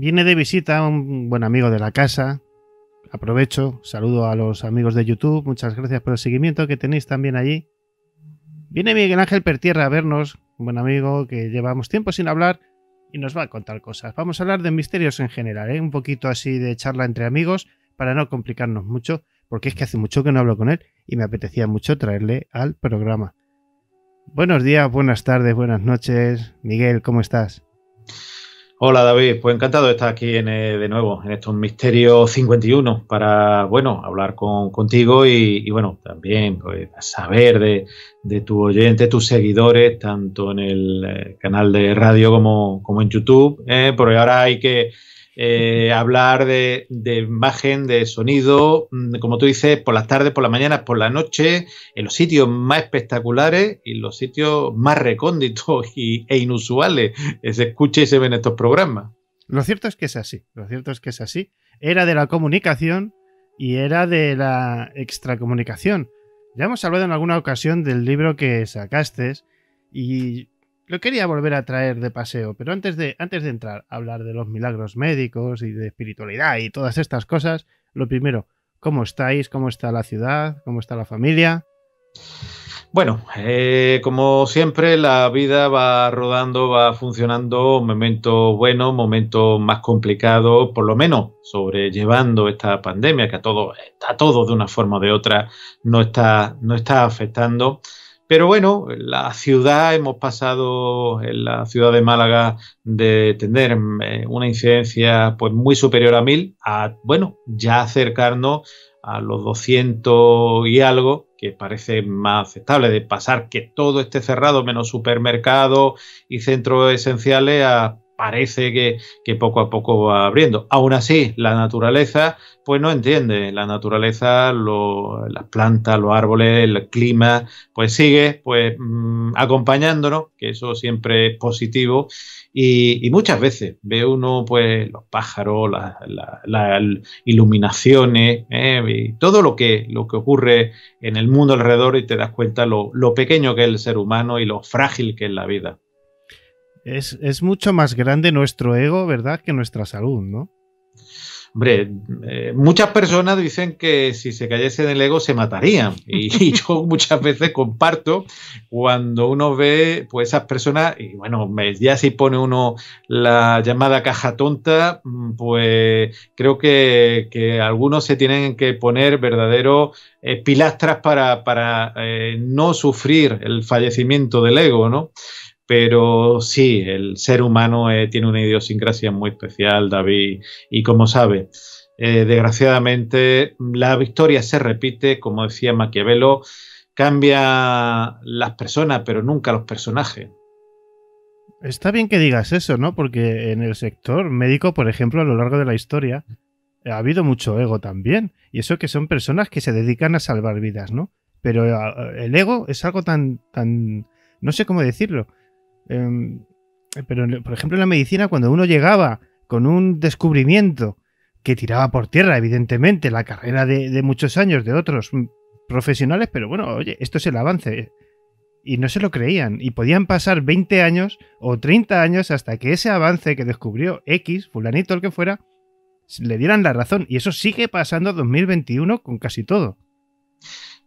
viene de visita un buen amigo de la casa. Aprovecho, saludo a los amigos de YouTube, muchas gracias por el seguimiento que tenéis también allí. Viene Miguel Ángel Pertierra a vernos, un buen amigo que llevamos tiempo sin hablar y nos va a contar cosas. Vamos a hablar de misterios en general, ¿eh? un poquito así de charla entre amigos para no complicarnos mucho, porque es que hace mucho que no hablo con él y me apetecía mucho traerle al programa. Buenos días, buenas tardes, buenas noches. Miguel, ¿cómo estás? Hola David, pues encantado de estar aquí eh, de nuevo en estos Misterios 51 para, bueno, hablar con, contigo y, bueno, también pues, saber de, de tu oyente, tus seguidores, tanto en el eh, canal de radio como, como en YouTube, eh, porque ahora hay que eh, hablar de, imagen, de sonido, mm, como tú dices, por las tardes, por las mañanas, por la noche, en los sitios más espectaculares y los sitios más recónditos e inusuales se escucha y se ven estos programas. Lo cierto es que es así, lo cierto es que es así. Era de la comunicación y era de la extracomunicación. Ya hemos hablado en alguna ocasión del libro que sacaste y lo quería volver a traer de paseo, pero antes de, antes de entrar a hablar de los milagros médicos y de espiritualidad y todas estas cosas, lo primero, ¿cómo estáis? ¿Cómo está la ciudad? ¿Cómo está la familia? Bueno, eh, como siempre, la vida va rodando, va funcionando, momentos buenos, momento más complicado, por lo menos sobrellevando esta pandemia que a todo, todo de una forma o de otra no está, no está afectando. Pero bueno, la ciudad, hemos pasado en la ciudad de Málaga de tener eh, una incidencia pues muy superior a mil, a, bueno, ya acercarnos a los 200 y algo, que parece más aceptable, de pasar que todo esté cerrado, menos supermercados y centros esenciales, a parece que, poco a poco va abriendo. Aún así, la naturaleza, pues no entiende. La naturaleza, las plantas, los árboles, el clima, pues sigue pues mm, acompañándonos, que eso siempre es positivo. Y, muchas veces ve uno pues los pájaros, las iluminaciones, ¿eh? y todo lo que, lo que ocurre en el mundo alrededor y te das cuenta lo pequeño que es el ser humano y lo frágil que es la vida. Es, mucho más grande nuestro ego, ¿verdad?, que nuestra salud, ¿no? Hombre, eh, muchas personas dicen que si se cayese el ego se matarían. Y, yo muchas veces comparto cuando uno ve pues esas personas, y bueno, ya si pone uno la llamada caja tonta, mm, pues creo que, algunos se tienen que poner verdaderos eh, pilastras para, eh, no sufrir el fallecimiento del ego, ¿no? Pero sí, el ser humano eh, tiene una idiosincrasia muy especial, David, y como sabe, eh, desgraciadamente la victoria se repite, como decía Maquiavelo, cambia las personas, pero nunca los personajes. Está bien que digas eso, ¿no? Porque en el sector médico, por ejemplo, a lo largo de la historia, ha habido mucho ego también. Y eso que son personas que se dedican a salvar vidas, ¿no? Pero eh, el ego es algo tan, tan, no sé cómo decirlo, Em, pero, por ejemplo, en la medicina, cuando uno llegaba con un descubrimiento que tiraba por tierra, evidentemente, la carrera de, muchos años de otros profesionales, pero bueno, oye, esto es el avance. Eh, y no se lo creían. Y podían pasar 20 años o 30 años hasta que ese avance que descubrió X, fulanito, el que fuera, le dieran la razón. Y eso sigue pasando 2021 con casi todo.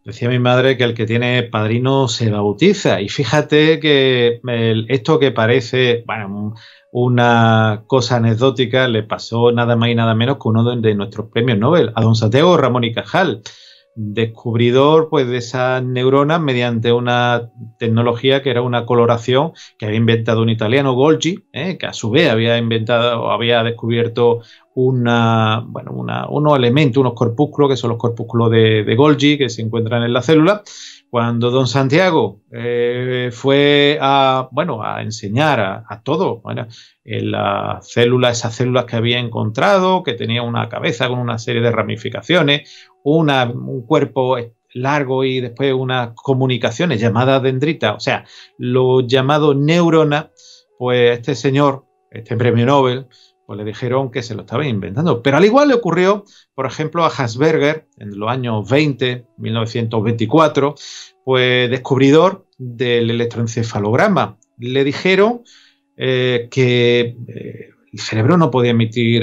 Decía mi madre que el que tiene padrino se bautiza. Y fíjate que esto que parece una cosa anecdótica le pasó nada más y nada menos que uno de, de nuestros premios Nobel, a don Santiago Ramón y Cajal descubridor pues, de esas neuronas mediante una tecnología que era una coloración que había inventado un italiano, Golgi, ¿eh? que a su vez había inventado o había descubierto una, bueno, unos elementos, unos corpúsculos, que son los corpúsculos de, Golgi que se encuentran en la célula. Cuando don Santiago eh, fue a, bueno, a enseñar a, todo, en la célula, esas células que había encontrado, que tenía una cabeza con una serie de ramificaciones, una, un cuerpo largo y después unas comunicaciones llamadas dendrita, o sea, lo llamado neurona, pues este señor, este premio Nobel, pues le dijeron que se lo estaba inventando. Pero al igual le ocurrió, por ejemplo, a Hasberger en los años 20, 1924, pues descubridor del electroencefalograma. Le dijeron eh, que eh, el cerebro no podía emitir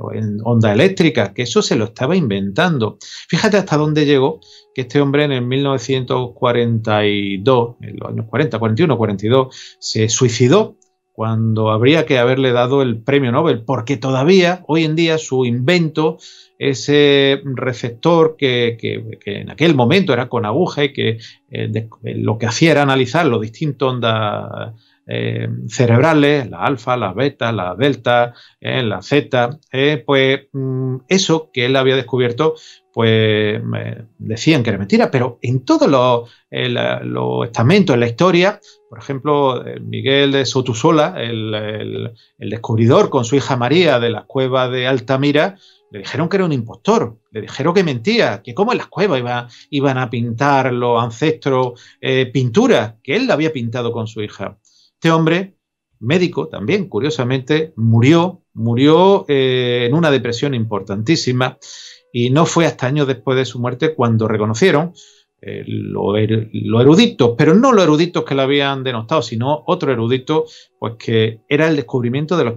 ondas eh, onda eléctrica, que eso se lo estaba inventando. Fíjate hasta dónde llegó que este hombre en el 1942, en los años 40, 41, 42, se suicidó cuando habría que haberle dado el premio Nobel, porque todavía hoy en día su invento, ese receptor que, en aquel momento era con aguja y que eh, lo que hacía era analizar los distintos ondas eh, cerebrales, la alfa, la beta, la delta, eh, la zeta, eh, pues mm, eso que él había descubierto, pues decían que era mentira, pero en todos los, eh, estamentos, en la historia, por ejemplo, Miguel de Sotusola, el, descubridor con su hija María de la cueva de Altamira, le dijeron que era un impostor, le dijeron que mentía, que cómo en las cuevas iban a pintar los ancestros pinturas que él había pintado con su hija. Este hombre, médico también, curiosamente, murió, murió eh, en una depresión importantísima y no fue hasta años después de su muerte cuando reconocieron los eh, lo er, eruditos, pero no los eruditos que lo habían denostado, sino otro erudito, pues que era el descubrimiento de los,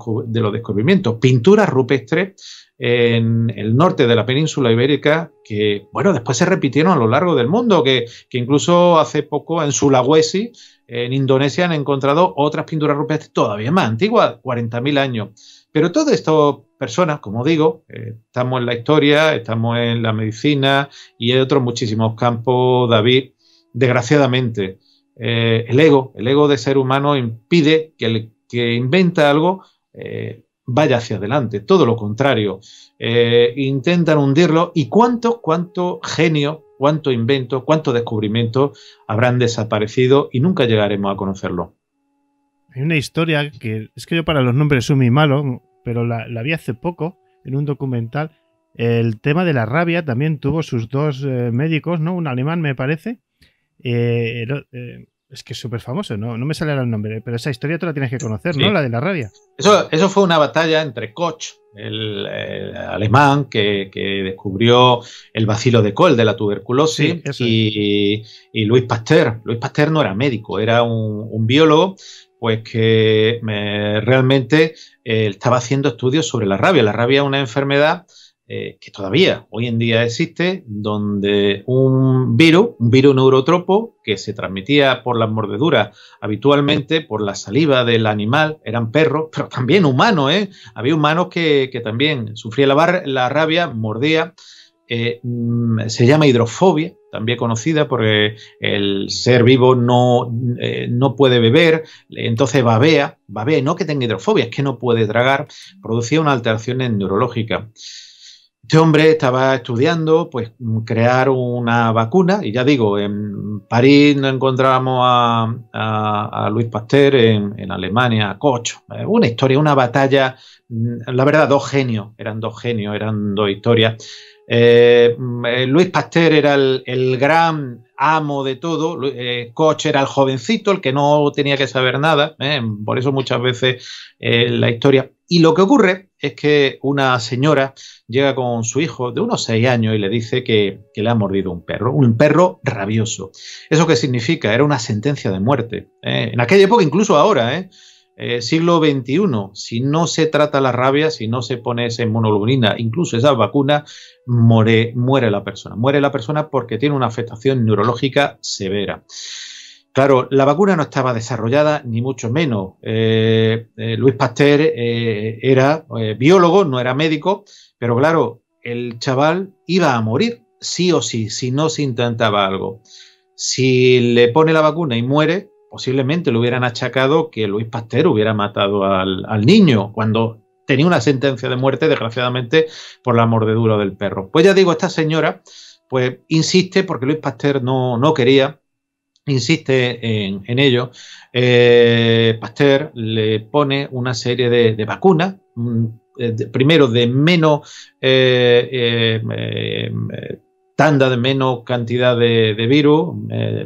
descubrimientos, pinturas rupestres en el norte de la península ibérica que, bueno, después se repitieron a lo largo del mundo, que incluso hace poco en Sulawesi en Indonesia han encontrado otras pinturas rupestres todavía más antiguas, 40.000 años. Pero todas estas personas, como digo, eh, estamos en la historia, estamos en la medicina y hay otros muchísimos campos, David, desgraciadamente. Eh, el ego, el ego de ser humano impide que el que inventa algo eh, vaya hacia adelante, todo lo contrario. intentan hundirlo y cuántos, cuántos genio cuánto invento, cuánto descubrimiento habrán desaparecido y nunca llegaremos a conocerlo. Hay una historia que es que yo para los nombres soy muy malo, pero la, vi hace poco en un documental. El tema de la rabia también tuvo sus dos eh, médicos, ¿no? Un alemán, me parece. Eh, eh, es que es súper famoso, ¿no? me sale el nombre, pero esa historia tú la tienes que conocer, ¿no? La de la rabia. Eso, fue una batalla entre Koch, el, eh, alemán que, descubrió el vacilo de Kohl, de la tuberculosis, y, y, Luis Pasteur. Luis Pasteur no era médico, era un, biólogo pues que eh, realmente eh, estaba haciendo estudios sobre la rabia. La rabia es una enfermedad eh, que todavía hoy en día existe, donde un virus, un virus neurotropo, que se transmitía por las mordeduras, habitualmente por la saliva del animal, eran perros, pero también humanos, ¿eh? Había humanos que, también sufría la, rabia, mordía. Eh, mm, se llama hidrofobia, también conocida porque el ser vivo no, eh, no puede beber, entonces babea, babea, no que tenga hidrofobia, es que no puede tragar, producía una alteración neurológica. Este hombre estaba estudiando pues, crear una vacuna, y ya digo, en París nos encontrábamos a, Luis Pasteur, en, Alemania, a Koch. Eh, una historia, una batalla, mm, la verdad, dos genios, eran dos genios, eran dos historias. Eh, mm, eh, Luis Pasteur era el, gran amo de todo, Koch era el jovencito, el que no tenía que saber nada, por eso muchas veces la historia y lo que ocurre es que una señora llega con su hijo de unos seis años y le dice que, le ha mordido un perro, un perro rabioso. ¿Eso qué significa? Era una sentencia de muerte. ¿eh? En aquella época, incluso ahora, ¿eh? Eh, siglo XXI, si no se trata la rabia, si no se pone esa inmunoglobulina, incluso esa vacuna, muere la persona. Muere la persona porque tiene una afectación neurológica severa. Claro, la vacuna no estaba desarrollada, ni mucho menos. Eh, eh, Luis Pasteur eh, era biólogo, no era médico, pero claro, el chaval iba a morir, sí o sí, si no se intentaba algo. Si le pone la vacuna y muere, posiblemente le hubieran achacado que Luis Pasteur hubiera matado al, niño, cuando tenía una sentencia de muerte, desgraciadamente, por la mordedura del perro. Pues ya digo, esta señora, pues insiste porque Luis Pasteur no, no quería insiste en, ello, eh, Pasteur le pone una serie de, vacunas, mm, eh, primero de menos eh, tanda, de menos cantidad de, virus,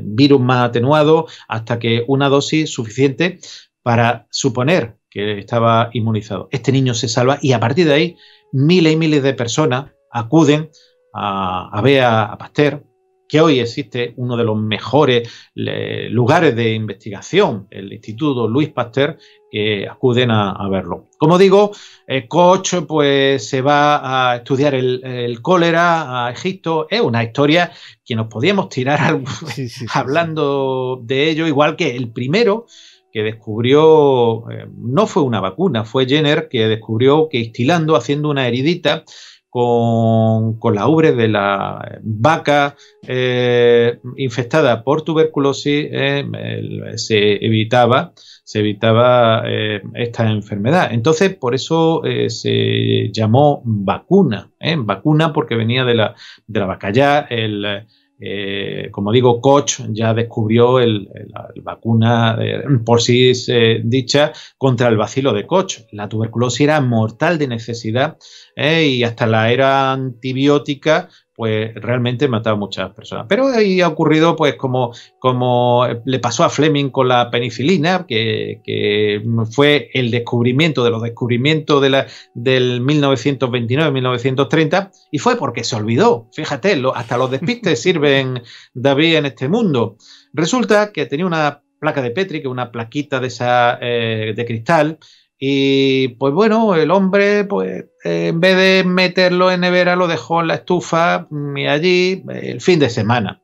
virus más atenuado, hasta que una dosis suficiente para suponer que estaba inmunizado. Este niño se salva y a partir de ahí miles y miles de personas acuden a, ver a Pasteur que hoy existe uno de los mejores lugares de investigación, el Instituto Luis Pasteur, que eh, acuden a, verlo. Como digo, el Koch pues, se va a estudiar el, cólera a Egipto. Es una historia que nos podíamos tirar hablando de ello, igual que el primero que descubrió, eh, no fue una vacuna, fue Jenner que descubrió que instilando, haciendo una heridita, con, con la ubre de la vaca eh, infectada por tuberculosis eh, se evitaba, se evitaba eh, esta enfermedad. Entonces, por eso se llamó vacuna, vacuna porque venía de la, de la el eh, como digo, Koch ya descubrió el, la vacuna por sí eh, dicha contra el vacilo de Koch. La tuberculosis era mortal de necesidad eh, y hasta la era antibiótica pues realmente mataba a muchas personas. Pero ahí ha ocurrido, pues, como, como le pasó a Fleming con la penicilina, que, fue el descubrimiento de los descubrimientos de la, del 1929-1930, y fue porque se olvidó. Fíjate, hasta los despistes sirven, David, en este mundo. Resulta que tenía una placa de Petri, que es una plaquita de, esa, eh, de cristal, y pues bueno, el hombre, pues eh, en vez de meterlo en nevera, lo dejó en la estufa mm, y allí eh, el fin de semana.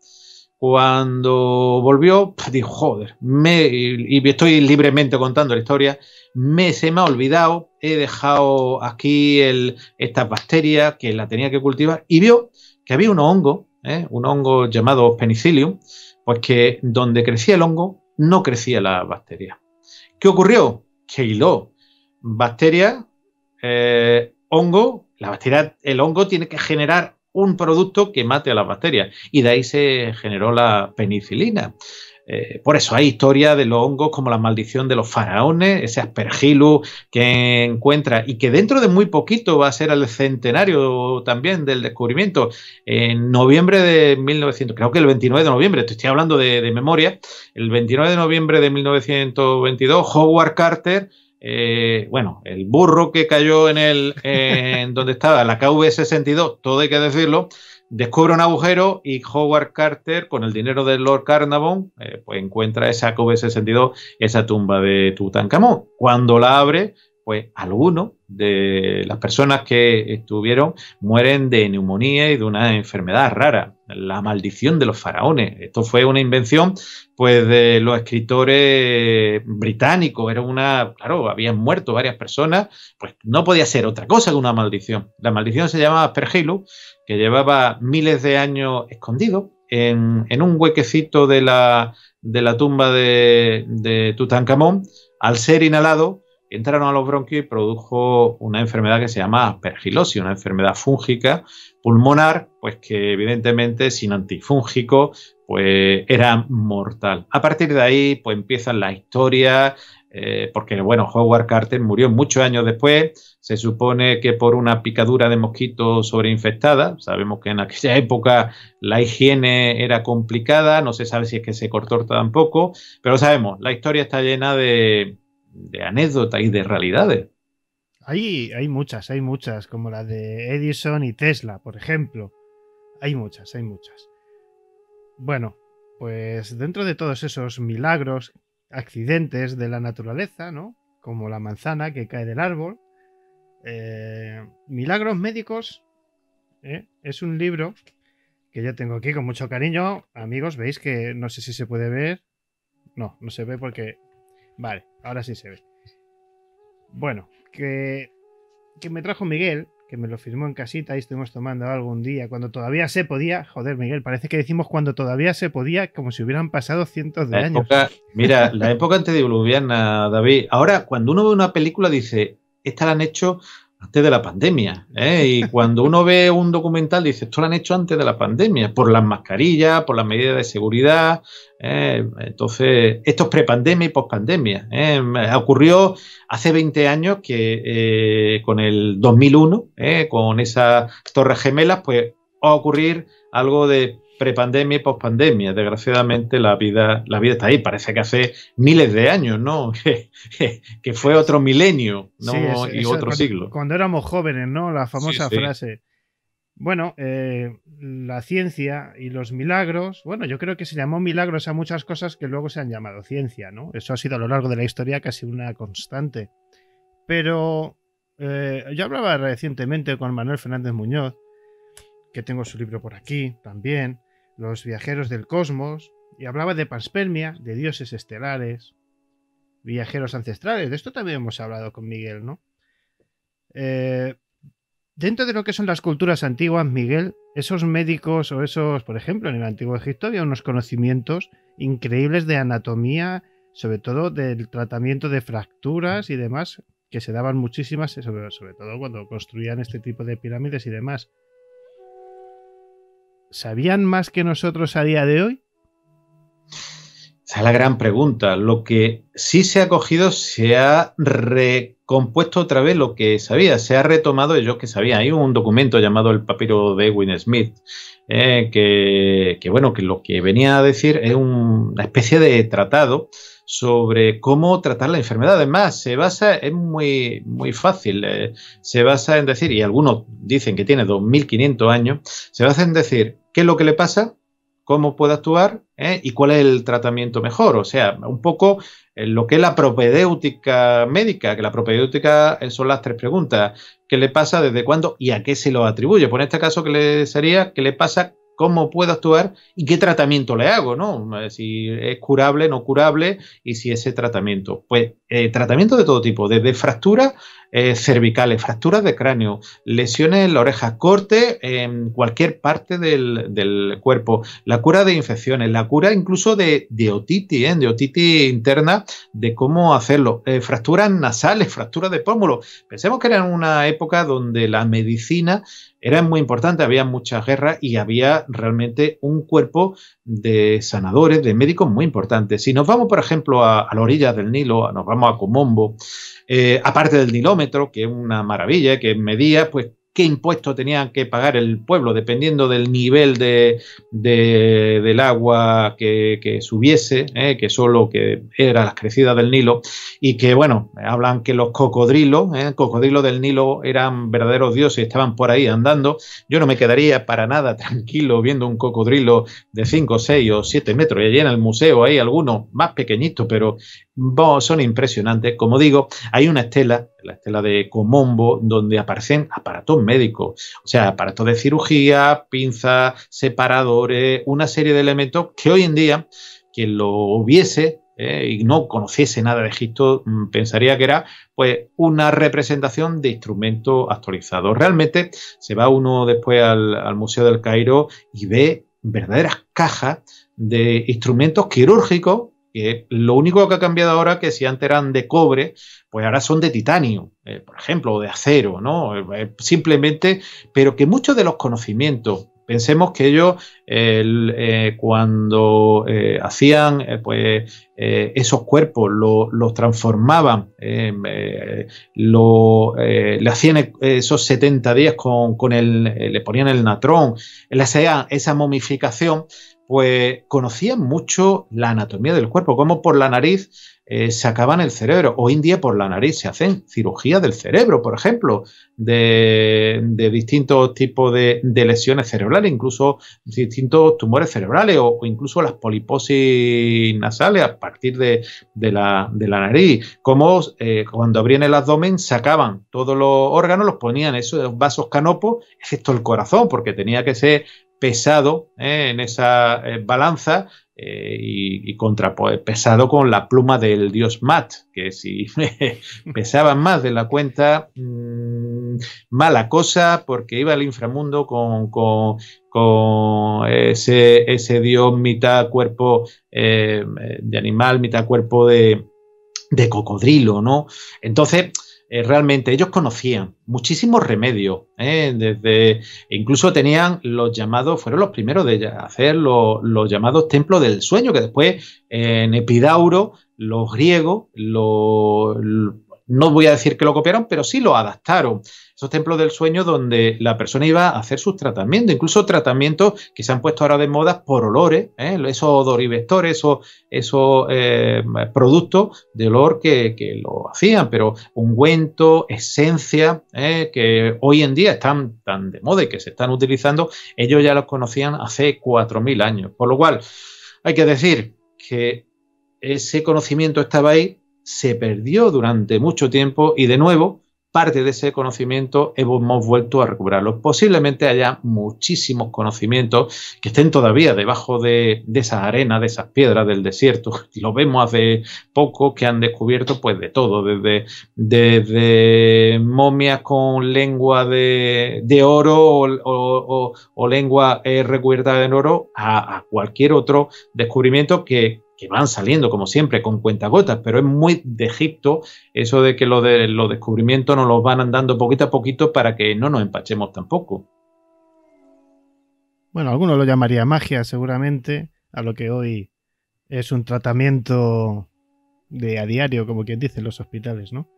Cuando volvió, dijo, joder, me, y estoy libremente contando la historia, me se me ha olvidado, he dejado aquí el, estas bacterias que la tenía que cultivar y vio que había un hongo, ¿eh? un hongo llamado penicillium, pues que donde crecía el hongo no crecía la bacteria. ¿Qué ocurrió? Que hiló ...bacteria, eh, hongo. La bacteria, el hongo tiene que generar un producto que mate a las bacterias. Y de ahí se generó la penicilina. Eh, por eso hay historia de los hongos como la maldición de los faraones, ese aspergillus que encuentra y que dentro de muy poquito va a ser el centenario también del descubrimiento. En noviembre de 1900, creo que el 29 de noviembre, estoy hablando de, de memoria, el 29 de noviembre de 1922, Howard Carter eh, bueno, el burro que cayó en el en donde estaba la KV-62, todo hay que decirlo, descubre un agujero y Howard Carter, con el dinero de Lord Carnavon, eh, pues encuentra esa KV-62, esa tumba de Tutankamón. Cuando la abre, pues algunos de las personas que estuvieron mueren de neumonía y de una enfermedad rara, la maldición de los faraones. Esto fue una invención pues de los escritores británicos, era una, claro, habían muerto varias personas, pues no podía ser otra cosa que una maldición. La maldición se llamaba Aspergillus, que llevaba miles de años escondido en, en un huequecito de la, de la tumba de, de Tutankamón, al ser inhalado entraron a los bronquios y produjo una enfermedad que se llama aspergilosis, una enfermedad fúngica pulmonar, pues que evidentemente sin antifúngico pues era mortal. A partir de ahí pues empiezan la historia, eh, porque bueno, Howard Carter murió muchos años después, se supone que por una picadura de mosquito sobreinfectada, sabemos que en aquella época la higiene era complicada, no se sabe si es que se cortó tampoco, pero sabemos, la historia está llena de, de anécdotas y de realidades. Hay, hay muchas, hay muchas, como la de Edison y Tesla, por ejemplo. Hay muchas, hay muchas. Bueno, pues dentro de todos esos milagros, accidentes de la naturaleza, ¿no? Como la manzana que cae del árbol. Eh, milagros médicos. ¿eh? Es un libro que ya tengo aquí con mucho cariño. Amigos, veis que no sé si se puede ver. No, no se ve porque Vale, ahora sí se ve. Bueno, que, que me trajo Miguel, que me lo firmó en casita y estuvimos tomando algo un día cuando todavía se podía. Joder, Miguel, parece que decimos cuando todavía se podía, como si hubieran pasado cientos de años. mira, la época antediluviana, David. Ahora, cuando uno ve una película, dice, esta la han hecho antes de la pandemia. ¿eh? Y cuando uno ve un documental, dice, esto lo han hecho antes de la pandemia, por las mascarillas, por las medidas de seguridad. ¿eh? Entonces, esto es prepandemia y pospandemia. ¿eh? Ocurrió hace 20 años que con el 2001, con esas torres gemelas, pues va a ocurrir algo de prepandemia y pospandemia. Desgraciadamente la vida, la vida está ahí. Parece que hace miles de años, ¿no? que, fue otro milenio y otro siglo. Cuando éramos jóvenes, ¿no? La famosa frase. Bueno, eh, la ciencia y los milagros, bueno, yo creo que se llamó milagros a muchas cosas que luego se han llamado ciencia, ¿no? Eso ha sido a lo largo de la historia casi una constante. Pero eh, yo hablaba recientemente con Manuel Fernández Muñoz, que tengo su libro por aquí también, los viajeros del cosmos, y hablaba de panspermia, de dioses estelares, viajeros ancestrales. De esto también hemos hablado con Miguel, ¿no? Eh, dentro de lo que son las culturas antiguas, Miguel, esos médicos o esos, por ejemplo, en el Antiguo Egipto había unos conocimientos increíbles de anatomía, sobre todo del tratamiento de fracturas y demás, que se daban muchísimas, sobre todo cuando construían este tipo de pirámides y demás. ¿sabían más que nosotros a día de hoy? Esa es la gran pregunta. Lo que sí se ha cogido, se ha recompuesto otra vez lo que sabía, se ha retomado ellos que sabía. Hay un documento llamado el papiro de Edwin Smith, eh, que, bueno, que lo que venía a decir es una especie de tratado sobre cómo tratar la enfermedad. Además, se basa, es muy, muy fácil, eh, se basa en decir, y algunos dicen que tiene 2.500 años, se basa en decir, qué es lo que le pasa, cómo puede actuar ¿Eh? y cuál es el tratamiento mejor. O sea, un poco eh, lo que es la propedéutica médica, que la propedéutica eh, son las tres preguntas. ¿Qué le pasa? ¿Desde cuándo? ¿Y a qué se lo atribuye? por pues en este caso, que le sería? ¿Qué le pasa? ¿Cómo puedo actuar? ¿Y qué tratamiento le hago? ¿no? Si es curable, no curable, y si ese tratamiento. Pues eh, tratamiento de todo tipo, desde fracturas eh, cervicales, fracturas de cráneo, lesiones en la oreja, corte en cualquier parte del, cuerpo, la cura de infecciones, la cura incluso de, otitis, ¿eh? de otitis interna, de cómo hacerlo, fracturas nasales, fracturas de pómulo. Pensemos que era una época donde la medicina era muy importante, había muchas guerras y había realmente un cuerpo de sanadores, de médicos muy importantes. Si nos vamos, por ejemplo, a, a la orilla del Nilo, nos vamos a Comombo, eh, aparte del nilómetro, que es una maravilla, que medía pues qué impuestos tenían que pagar el pueblo, dependiendo del nivel de, del agua que, subiese, eh, que solo que era las crecidas del Nilo, y que bueno, hablan que los cocodrilos, eh, cocodrilos del Nilo eran verdaderos dioses, estaban por ahí andando. Yo no me quedaría para nada tranquilo viendo un cocodrilo de 5, 6 o 7 metros, y allí en el museo hay algunos más pequeñitos, pero son impresionantes. Como digo, hay una estela la estela de Comombo, donde aparecen aparatos médicos, o sea, aparatos de cirugía, pinzas, separadores, una serie de elementos que hoy en día quien lo hubiese eh, y no conociese nada de Egipto mm, pensaría que era pues una representación de instrumentos actualizados. Realmente se va uno después al Museo del Cairo y ve verdaderas cajas de instrumentos quirúrgicos que lo único que ha cambiado ahora, que si antes eran de cobre, pues ahora son de titanio, eh, por ejemplo, o de acero, ¿no? Eh, eh, simplemente, pero que muchos de los conocimientos, pensemos que ellos cuando hacían pues, esos cuerpos, los transformaban, em, le hacían e, esos 70 días con, con el, le ponían el natrón, le hacían esa momificación, pues conocían mucho la anatomía del cuerpo, cómo por la nariz eh, sacaban el cerebro. Hoy en día por la nariz se hacen cirugías del cerebro, por ejemplo, de, distintos tipos de, lesiones cerebrales, incluso distintos tumores cerebrales o, incluso las poliposis nasales a partir de, la, nariz. Como eh, cuando abrían el abdomen sacaban todos los órganos, los ponían esos vasos canopos, excepto el corazón, porque tenía que ser pesado eh, en esa eh, balanza eh, y, contra, pues, pesado con la pluma del dios Mat, que si pesaba más de la cuenta, mm, mala cosa, porque iba al inframundo con, ese, ese, dios mitad cuerpo de animal, mitad cuerpo de, de cocodrilo, ¿no? Entonces, eh, realmente ellos conocían muchísimos remedios, ¿eh? desde, incluso tenían los llamados, fueron los primeros de hacer los, llamados templos del sueño, que después en Epidauro los griegos, no voy a decir que lo copiaron, pero sí lo adaptaron templos del sueño donde la persona iba a hacer sus tratamientos, incluso tratamientos que se han puesto ahora de moda por olores, ¿eh? esos odorivectores, esos, esos eh, productos de olor que, lo hacían, pero ungüento, esencia, ¿eh? que hoy en día están tan de moda y que se están utilizando, ellos ya los conocían hace 4.000 años. Por lo cual, hay que decir que ese conocimiento estaba ahí, se perdió durante mucho tiempo y de nuevo parte de ese conocimiento hemos vuelto a recuperarlo. Posiblemente haya muchísimos conocimientos que estén todavía debajo de, de esas arenas, de esas piedras del desierto. Lo vemos hace poco que han descubierto pues de todo, desde, desde momias con lengua de, de oro o, lengua eh, recubierta de oro a, cualquier otro descubrimiento que, que van saliendo como siempre con cuentagotas, pero es muy de Egipto eso de que lo de, los descubrimientos nos los van andando poquito a poquito para que no nos empachemos tampoco. Bueno, algunos lo llamaría magia seguramente, a lo que hoy es un tratamiento de a diario, como quien dicen los hospitales, ¿no?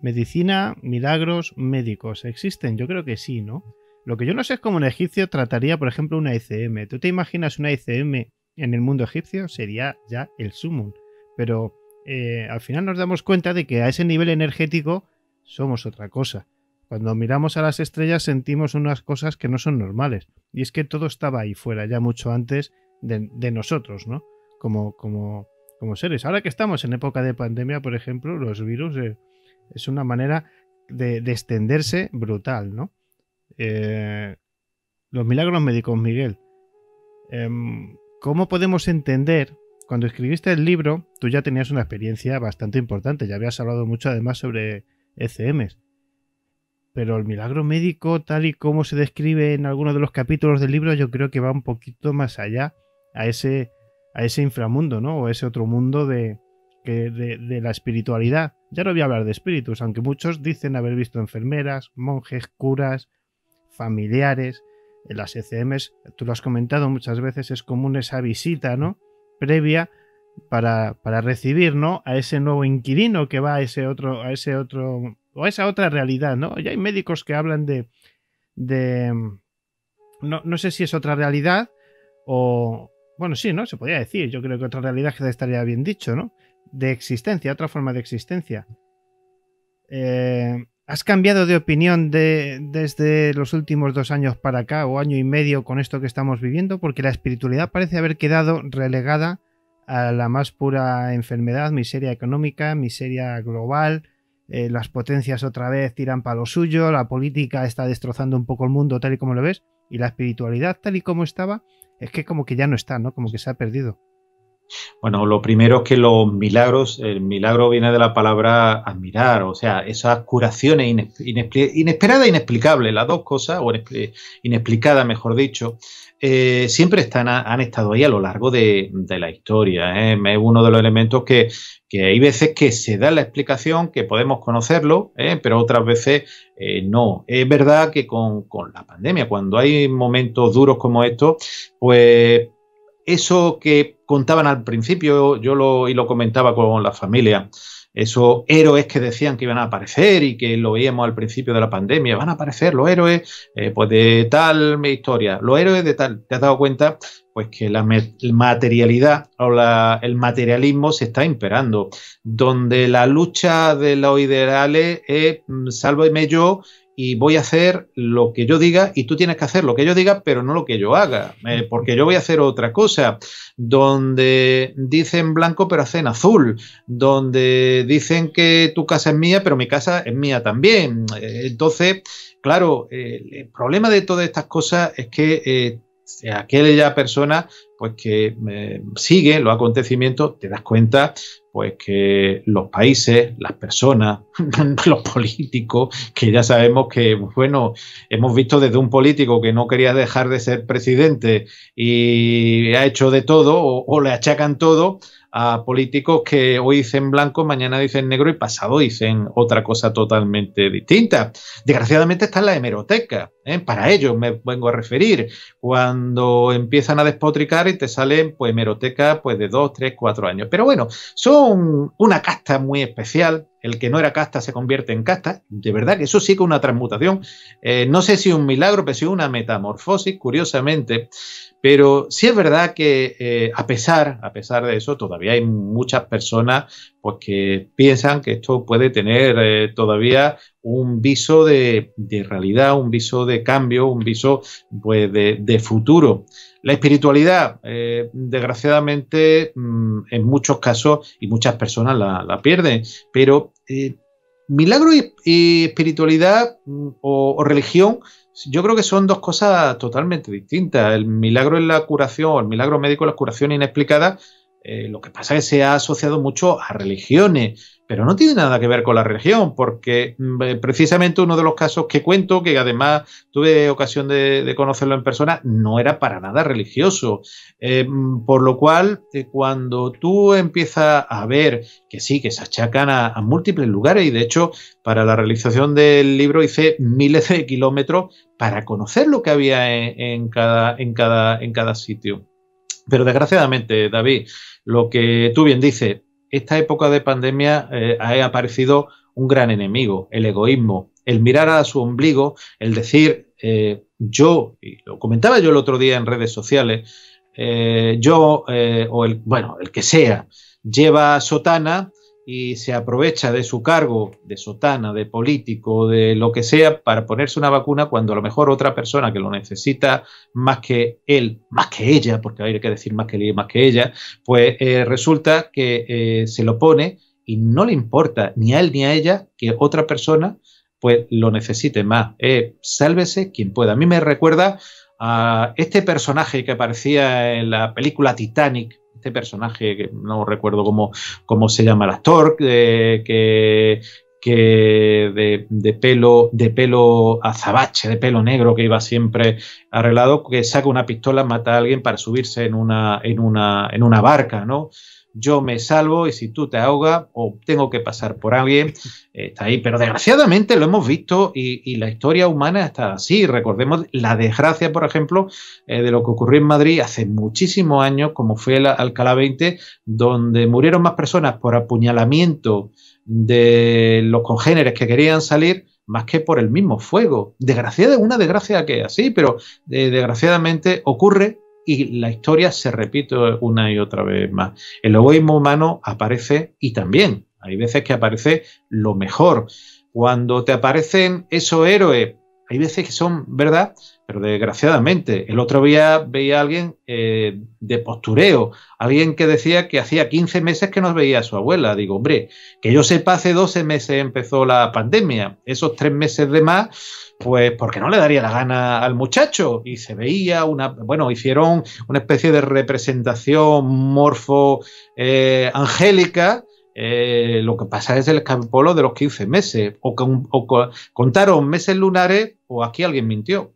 Medicina, milagros, médicos, ¿existen? Yo creo que sí, ¿no? Lo que yo no sé es cómo un egipcio trataría, por ejemplo, una ICM. ¿Tú te imaginas una ICM en el mundo egipcio sería ya el sumum. Pero eh, al final nos damos cuenta de que a ese nivel energético somos otra cosa. Cuando miramos a las estrellas sentimos unas cosas que no son normales. Y es que todo estaba ahí fuera ya mucho antes de, nosotros, ¿no? Como, como, seres. Ahora que estamos en época de pandemia, por ejemplo, los virus eh, es una manera de, extenderse brutal, ¿no? Eh, los milagros médicos, Miguel. Em, ¿Cómo podemos entender? Cuando escribiste el libro, tú ya tenías una experiencia bastante importante, ya habías hablado mucho además sobre ECMs. Pero el milagro médico, tal y como se describe en algunos de los capítulos del libro, yo creo que va un poquito más allá a ese, a ese inframundo, ¿no? O ese otro mundo de, de, de, la espiritualidad. Ya no voy a hablar de espíritus, aunque muchos dicen haber visto enfermeras, monjes, curas, familiares en las ECMs, tú lo has comentado muchas veces, es común esa visita, ¿no? Previa para, recibir, ¿no? A ese nuevo inquilino que va a ese otro, a ese otro, o a esa otra realidad, ¿no? Ya hay médicos que hablan de, de, no, sé si es otra realidad o, bueno, sí, ¿no? Se podría decir, yo creo que otra realidad que estaría bien dicho, ¿no? De existencia, otra forma de existencia. Eh, ¿Has cambiado de opinión de, desde los últimos dos años para acá o año y medio con esto que estamos viviendo? Porque la espiritualidad parece haber quedado relegada a la más pura enfermedad, miseria económica, miseria global, eh, las potencias otra vez tiran para lo suyo, la política está destrozando un poco el mundo tal y como lo ves, y la espiritualidad tal y como estaba, es que como que ya no está, ¿no? Como que se ha perdido. Bueno, lo primero es que los milagros, el milagro viene de la palabra admirar, o sea, esas curaciones inesperadas e inexplicables, las dos cosas, o inexplicadas, mejor dicho, eh, siempre están, han estado ahí a lo largo de, la historia. Es ¿eh? uno de los elementos que, hay veces que se da la explicación, que podemos conocerlo, ¿eh? pero otras veces no. Es verdad que con, con la pandemia, cuando hay momentos duros como estos, pues eso que contaban al principio, yo lo, y lo comentaba con la familia, esos héroes que decían que iban a aparecer y que lo veíamos al principio de la pandemia, van a aparecer los héroes eh, pues de tal historia, los héroes de tal, ¿te has dado cuenta? Pues que la materialidad o el materialismo se está imperando, donde la lucha de los ideales es, mm, me yo, y voy a hacer lo que yo diga y tú tienes que hacer lo que yo diga, pero no lo que yo haga, eh, mm. porque yo voy a hacer otra cosa. Donde dicen blanco, pero hacen azul. Donde dicen que tu casa es mía, pero mi casa es mía también. Eh, entonces, claro, el problema de todas estas cosas es que eh, aquella persona pues que sigue los acontecimientos, te das cuenta pues que los países, las personas, los políticos, que ya sabemos que, bueno, hemos visto desde un político que no quería dejar de ser presidente y ha hecho de todo o, o le achacan todo, a políticos que hoy dicen blanco, mañana dicen negro y pasado dicen otra cosa totalmente distinta. Desgraciadamente está la hemeroteca, ¿eh? para ello me vengo a referir, cuando empiezan a despotricar y te salen pues hemeroteca pues, de 2, 3, 4 años. Pero bueno, son una casta muy especial, el que no era casta se convierte en casta, de verdad que eso sí que es una transmutación, eh, no sé si un milagro, pero sí una metamorfosis, curiosamente. Pero sí es verdad que eh, a, pesar, a pesar de eso, todavía hay muchas personas pues, que piensan que esto puede tener eh, todavía un viso de, realidad, un viso de cambio, un viso pues, de, futuro. La espiritualidad, eh, desgraciadamente, mm, en muchos casos y muchas personas la, pierden, pero milagro y, espiritualidad mm, o religión yo creo que son dos cosas totalmente distintas. El milagro en la curación, el milagro médico en la curación inexplicada, eh, lo que pasa es que se ha asociado mucho a religiones pero no tiene nada que ver con la religión, porque mm, eh, precisamente uno de los casos que cuento, que además tuve ocasión de, conocerlo en persona, no era para nada religioso. Eh, mm, por lo cual, eh, cuando tú empiezas a ver que sí, que se achacan a, múltiples lugares, y de hecho, para la realización del libro hice miles de kilómetros para conocer lo que había en, cada, en cada sitio. Pero desgraciadamente, David, lo que tú bien dices, esta época de pandemia eh, ha aparecido un gran enemigo, el egoísmo, el mirar a su ombligo, el decir, eh, yo, y lo comentaba yo el otro día en redes sociales, eh, yo o el, bueno, el que sea, lleva sotana, y se aprovecha de su cargo de sotana, de político, de lo que sea, para ponerse una vacuna cuando a lo mejor otra persona que lo necesita más que él, más que ella, porque hay que decir más que él y más que ella, pues eh, resulta que eh, se lo pone y no le importa ni a él ni a ella que otra persona pues lo necesite más. Eh, sálvese quien pueda. A mí me recuerda a este personaje que aparecía en la película Titanic, este personaje, que no recuerdo cómo, cómo se llama el actor, eh, que que de, pelo de pelo azabache, de pelo negro que iba siempre arreglado, que saca una pistola, mata a alguien para subirse en una, en una, en una barca, ¿no? Yo me salvo y si tú te ahogas o tengo que pasar por alguien, está ahí. Pero desgraciadamente lo hemos visto y, la historia humana está así. Recordemos la desgracia, por ejemplo, eh, de lo que ocurrió en Madrid hace muchísimos años, como fue el Alcalá 20, donde murieron más personas por apuñalamiento de los congéneres que querían salir, más que por el mismo fuego. Desgraciada, una desgracia que así, pero eh, desgraciadamente ocurre y la historia se repite una y otra vez más. El egoísmo humano aparece y también hay veces que aparece lo mejor. Cuando te aparecen esos héroes hay veces que son verdad, pero desgraciadamente. El otro día veía a alguien eh, de postureo, alguien que decía que hacía 15 meses que no veía a su abuela. Digo, hombre, que yo sepa, hace 12 meses empezó la pandemia. Esos tres meses de más, pues porque no le daría la gana al muchacho. Y se veía una, bueno, hicieron una especie de representación morfo eh, angélica eh, lo que pasa es el escampolo de los 15 meses. O, contaron meses lunares o aquí alguien mintió.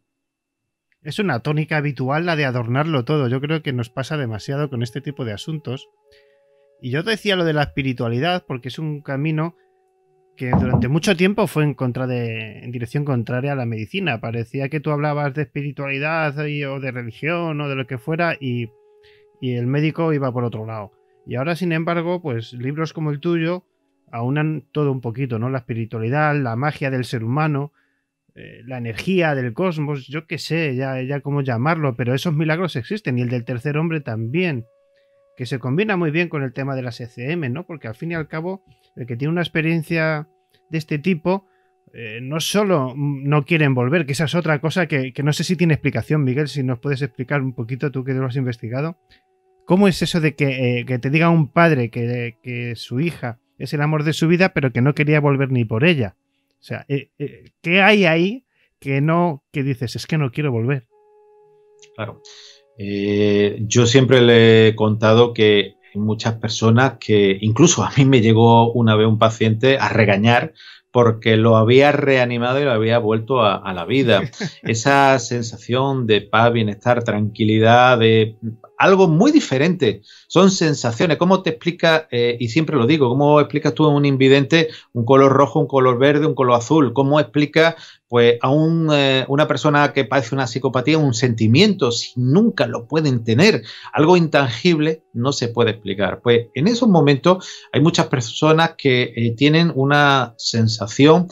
Es una tónica habitual la de adornarlo todo. Yo creo que nos pasa demasiado con este tipo de asuntos. Y yo decía lo de la espiritualidad porque es un camino que durante mucho tiempo fue en dirección contraria a la medicina. Parecía que tú hablabas de espiritualidad o de religión o de lo que fuera y el médico iba por otro lado. Y ahora, sin embargo, pues libros como el tuyo aunan todo un poquito, ¿no? La espiritualidad, la magia del ser humano, eh, la energía del cosmos, yo qué sé, ya, ya cómo llamarlo, pero esos milagros existen y el del tercer hombre también, que se combina muy bien con el tema de las ECM, ¿no? Porque al fin y al cabo, el que tiene una experiencia de este tipo, eh, no solo no quiere volver, que esa es otra cosa que, que, no sé si tiene explicación, Miguel, si nos puedes explicar un poquito tú que lo has investigado, ¿Cómo es eso de que, eh, te diga un padre que, su hija es el amor de su vida, pero que no quería volver ni por ella? O sea, eh, eh, ¿qué hay ahí que no, que dices, es que no quiero volver? Claro. yo siempre le he contado que hay muchas personas que, incluso a mí me llegó una vez un paciente a regañar porque lo había reanimado y lo había vuelto a la vida. Esa sensación de paz, bienestar, tranquilidad, de algo muy diferente. Son sensaciones. ¿Cómo te explica, eh, y siempre lo digo, cómo explicas tú a un invidente un color rojo, un color verde, un color azul? ¿Cómo explicas pues, a un, eh, una persona que padece una psicopatía un sentimiento si nunca lo pueden tener? Algo intangible no se puede explicar. Pues en esos momentos hay muchas personas que eh, tienen una sensación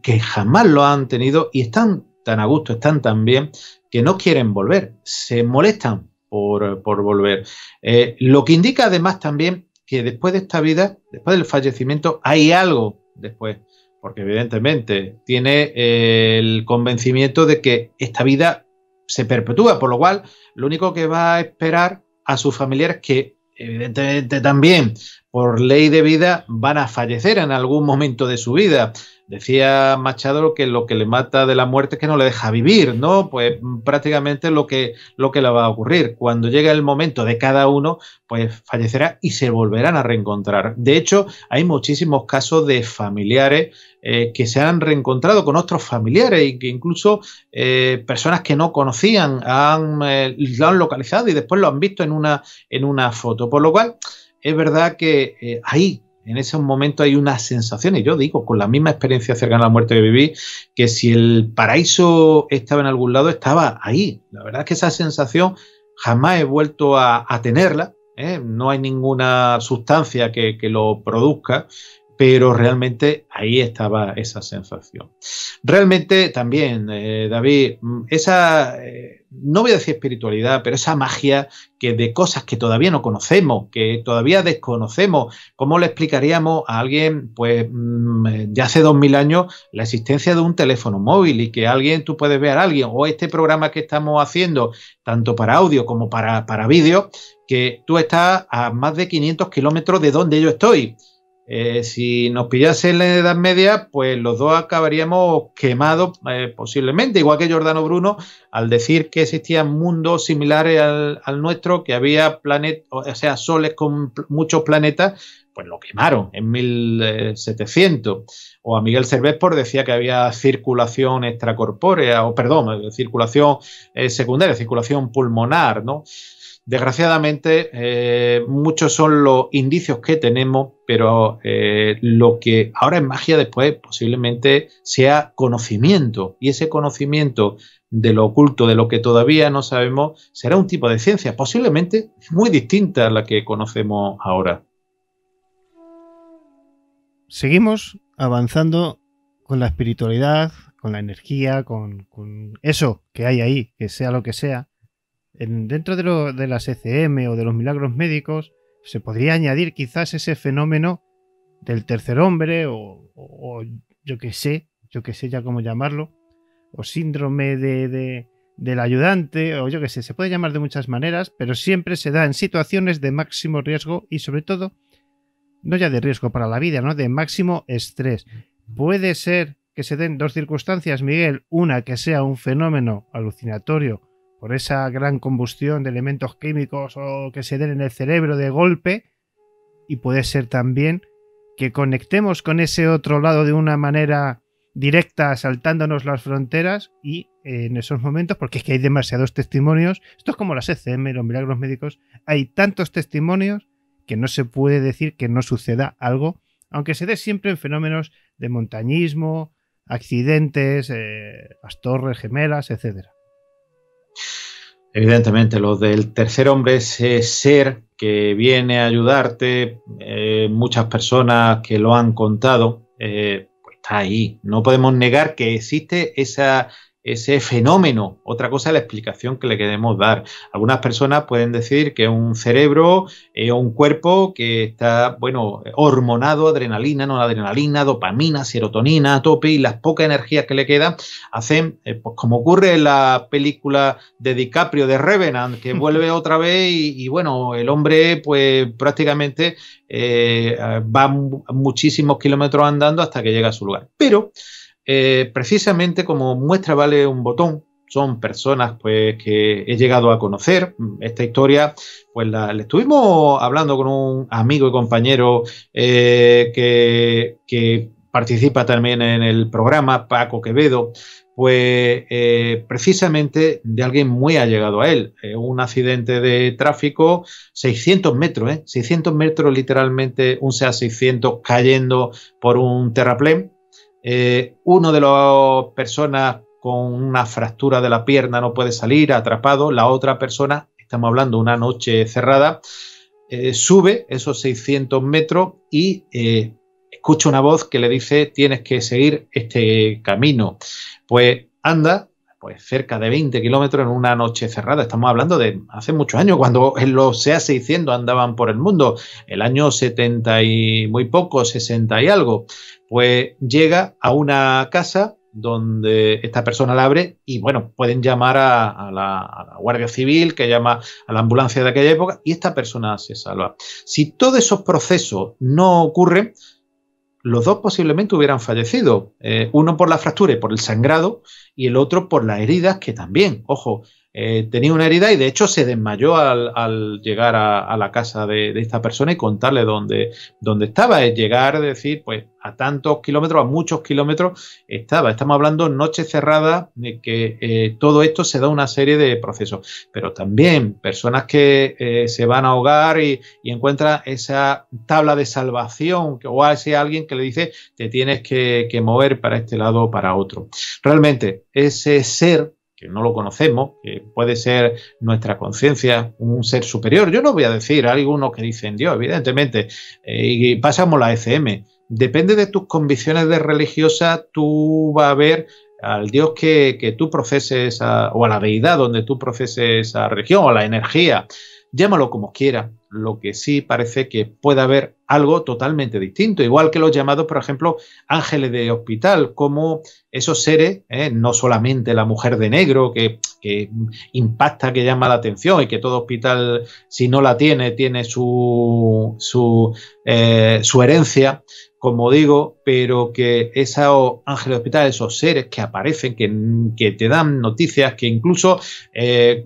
que jamás lo han tenido y están tan a gusto, están tan bien que no quieren volver, se molestan por, por volver. Eh, lo que indica además también que después de esta vida, después del fallecimiento, hay algo después, porque evidentemente tiene eh, el convencimiento de que esta vida se perpetúa, por lo cual lo único que va a esperar a sus familiares que evidentemente también por ley de vida van a fallecer en algún momento de su vida. Decía Machado que lo que le mata de la muerte es que no le deja vivir, ¿no? Pues mm, prácticamente lo que, lo que le va a ocurrir. Cuando llega el momento de cada uno, pues fallecerá y se volverán a reencontrar. De hecho, hay muchísimos casos de familiares eh, que se han reencontrado con otros familiares y que incluso eh, personas que no conocían han, eh, lo han localizado y después lo han visto en una, en una foto. Por lo cual, es verdad que ahí en ese momento hay una sensación, y yo digo, con la misma experiencia cercana a la muerte que viví, que si el paraíso estaba en algún lado, estaba ahí. La verdad es que esa sensación jamás he vuelto a, tenerla. ¿eh? No hay ninguna sustancia que lo produzca pero realmente ahí estaba esa sensación. Realmente también, eh, David, mm, esa, eh, no voy a decir espiritualidad, pero esa magia que de cosas que todavía no conocemos, que todavía desconocemos, ¿cómo le explicaríamos a alguien, pues, mm, de hace dos mil años, la existencia de un teléfono móvil y que alguien, tú puedes ver a alguien, o este programa que estamos haciendo, tanto para audio como para, para vídeo, que tú estás a más de 500 kilómetros de donde yo estoy eh, si nos pillase en la Edad Media, pues los dos acabaríamos quemados eh, posiblemente, igual que Giordano Bruno, al decir que existían mundos similares al, nuestro, que había planetas, o sea, soles con muchos planetas, pues lo quemaron en 1700. Eh, o a Miguel Cervés pues, por decía que había circulación extracorpórea, o perdón, circulación secundaria, circulación pulmonar, ¿no? Desgraciadamente, eh, muchos son los indicios que tenemos, pero eh, lo que ahora es magia después posiblemente sea conocimiento. Y ese conocimiento de lo oculto, de lo que todavía no sabemos, será un tipo de ciencia posiblemente muy distinta a la que conocemos ahora. Seguimos avanzando con la espiritualidad, con la energía, con eso que hay ahí, que sea lo que sea dentro de, lo, de las ECM o de los milagros médicos, se podría añadir quizás ese fenómeno del tercer hombre o, yo que sé, yo que sé ya cómo llamarlo, o síndrome de, del ayudante, o yo que sé, se puede llamar de muchas maneras, pero siempre se da en situaciones de máximo riesgo y sobre todo, no ya de riesgo para la vida, ¿no? De máximo estrés. Puede ser que se den dos circunstancias, Miguel, una que sea un fenómeno alucinatorio por esa gran combustión de elementos químicos o que se den en el cerebro de golpe, y puede ser también que conectemos con ese otro lado de una manera directa, saltándonos las fronteras y eh, en esos momentos, porque es que hay demasiados testimonios, esto es como las ECM, los milagros médicos, hay tantos testimonios que no se puede decir que no suceda algo, aunque se dé siempre en fenómenos de montañismo, accidentes, eh, las torres gemelas, etcétera. Evidentemente, lo del tercer hombre, ese ser que viene a ayudarte, eh, muchas personas que lo han contado, eh, pues está ahí. No podemos negar que existe esa ese fenómeno. Otra cosa es la explicación que le queremos dar. Algunas personas pueden decir que un cerebro o un cuerpo que está, bueno, hormonado, adrenalina, no adrenalina, dopamina, serotonina tope y las pocas energías que le quedan hacen, eh, pues como ocurre en la película de DiCaprio de Revenant, que vuelve otra vez y, bueno, el hombre pues prácticamente eh, va muchísimos kilómetros andando hasta que llega a su lugar. Pero eh, precisamente como muestra vale un botón, son personas pues que he llegado a conocer. Mm, esta historia, pues la, estuvimos hablando con un amigo y compañero eh, que, participa también en el programa, Paco Quevedo. Pues eh, precisamente de alguien muy llegado a él. un accidente de tráfico, 600 metros, 600 metros literalmente, un SEA 600 cayendo por un terraplén una eh, uno de las personas con una fractura de la pierna no puede salir, atrapado, la otra persona, estamos hablando una noche cerrada, eh, sube esos 600 metros y eh, escucha una voz que le dice tienes que seguir este camino. Pues anda pues cerca de 20 kilómetros en una noche cerrada. Estamos hablando de hace muchos años, cuando los SEA 600 andaban por el mundo, el año 70 y muy poco, 60 y algo. Pues llega a una casa donde esta persona la abre y bueno, pueden llamar a, la, Guardia Civil que llama a la ambulancia de aquella época y esta persona se salva. Si todos esos procesos no ocurren, los dos posiblemente hubieran fallecido, eh, uno por la fractura y por el sangrado y el otro por las heridas que también, ojo, eh, tenía una herida y de hecho se desmayó al, llegar a, la casa de, esta persona y contarle dónde, dónde estaba. Es llegar, decir, pues a tantos kilómetros, a muchos kilómetros estaba. Estamos hablando noche cerrada, de eh, que eh, todo esto se da una serie de procesos, pero también personas que se van a ahogar y, encuentran esa tabla de salvación o a ese alguien que le dice te tienes que, que mover para este lado o para otro. Realmente ese ser que no lo conocemos, que puede ser nuestra conciencia un ser superior. Yo no voy a decir, alguno algunos que dicen Dios, evidentemente, eh, y pasamos la ECM. Depende de tus convicciones de religiosa, tú vas a ver al Dios que, tú proceses, o a la deidad donde tú proceses esa religión, o a la energía, llámalo como quieras lo que sí parece que puede haber algo totalmente distinto, igual que los llamados, por ejemplo, ángeles de hospital, como esos seres, ¿eh? no solamente la mujer de negro que, impacta, que llama la atención y que todo hospital, si no la tiene, tiene su, su, eh, su herencia, como digo, pero que esos ángeles de hospitales, esos seres que aparecen, que, te dan noticias, que incluso eh,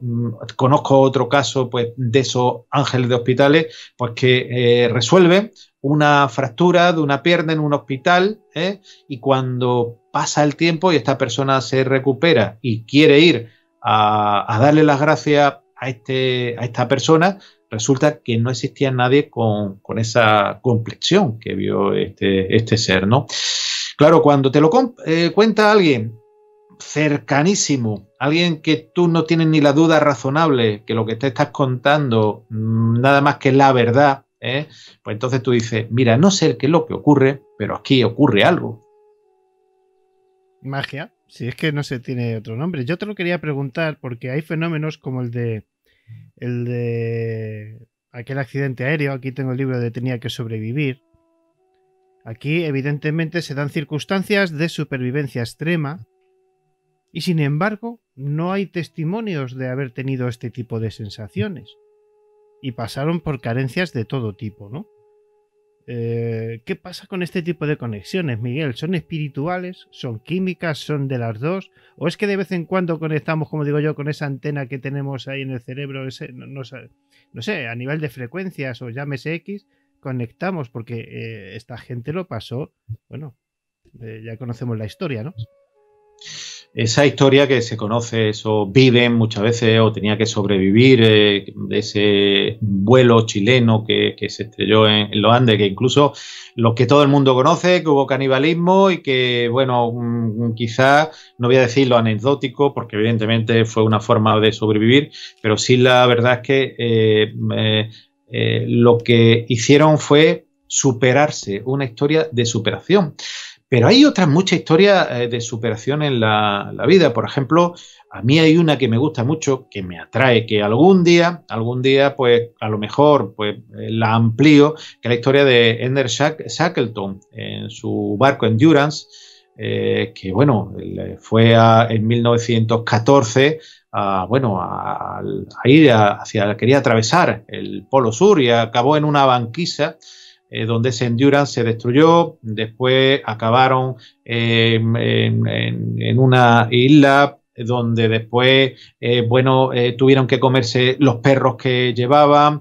conozco otro caso pues, de esos ángeles de hospitales, pues que eh, resuelven una fractura de una pierna en un hospital ¿eh? y cuando pasa el tiempo y esta persona se recupera y quiere ir a, darle las gracias a, este, a esta persona, resulta que no existía nadie con, esa complexión que vio este, este, ser, ¿no? Claro, cuando te lo eh, cuenta alguien cercanísimo, alguien que tú no tienes ni la duda razonable que lo que te estás contando mm, nada más que la verdad, ¿eh? pues entonces tú dices, mira, no sé qué es lo que ocurre, pero aquí ocurre algo. Magia, si es que no se tiene otro nombre. Yo te lo quería preguntar porque hay fenómenos como el de el de aquel accidente aéreo, aquí tengo el libro de Tenía que sobrevivir. Aquí evidentemente se dan circunstancias de supervivencia extrema y sin embargo no hay testimonios de haber tenido este tipo de sensaciones. Y pasaron por carencias de todo tipo, ¿no? Eh, ¿Qué pasa con este tipo de conexiones, Miguel? ¿Son espirituales? ¿Son químicas? ¿Son de las dos? ¿O es que de vez en cuando conectamos, como digo yo, con esa antena que tenemos ahí en el cerebro, ese, no, sé, a nivel de frecuencias o llámese X, conectamos? Porque eh, esta gente lo pasó, bueno, eh, ya conocemos la historia, ¿no? esa historia que se conoce, eso viven muchas veces o tenía que sobrevivir eh, de ese vuelo chileno que, se estrelló en, los Andes, que incluso los que todo el mundo conoce, que hubo canibalismo y que, bueno, mm, mm, quizás, no voy a decir lo anecdótico, porque evidentemente fue una forma de sobrevivir, pero sí la verdad es que eh, eh, lo que hicieron fue superarse, una historia de superación. Pero hay otras muchas historias eh, de superación en la, vida. Por ejemplo, a mí hay una que me gusta mucho, que me atrae, que algún día, algún día, pues a lo mejor pues, eh, la amplío, que es la historia de Ender Shackleton en su barco Endurance, eh, que bueno, fue en 1914 bueno, a, a ir hacia, quería atravesar el Polo Sur y acabó en una banquisa eh, donde se Endurance se destruyó, después acabaron eh, en, una isla donde después, eh, bueno, tuvieron que comerse los perros que llevaban,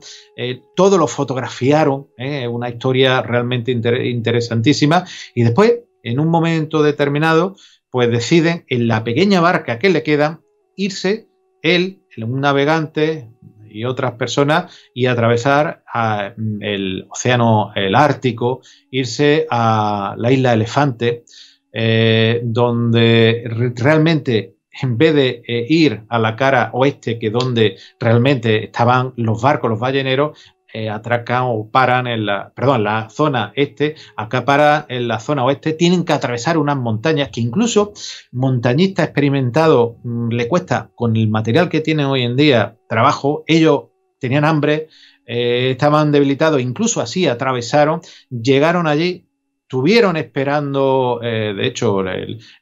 todos lo fotografiaron, una historia realmente interesantísima, y después, en un momento determinado, pues deciden en la pequeña barca que le queda irse él, un navegante, y otras personas y atravesar ah, el océano, el Ártico, irse a la isla Elefante, eh, donde realmente en vez de eh, ir a la cara oeste, que donde realmente estaban los barcos, los balleneros, eh, atracan o paran en la, perdón, la zona este, acá para en la zona oeste, tienen que atravesar unas montañas que incluso montañista experimentado mm, le cuesta con el material que tienen hoy en día trabajo, ellos tenían hambre, eh, estaban debilitados, incluso así atravesaron, llegaron allí estuvieron esperando, eh, de hecho,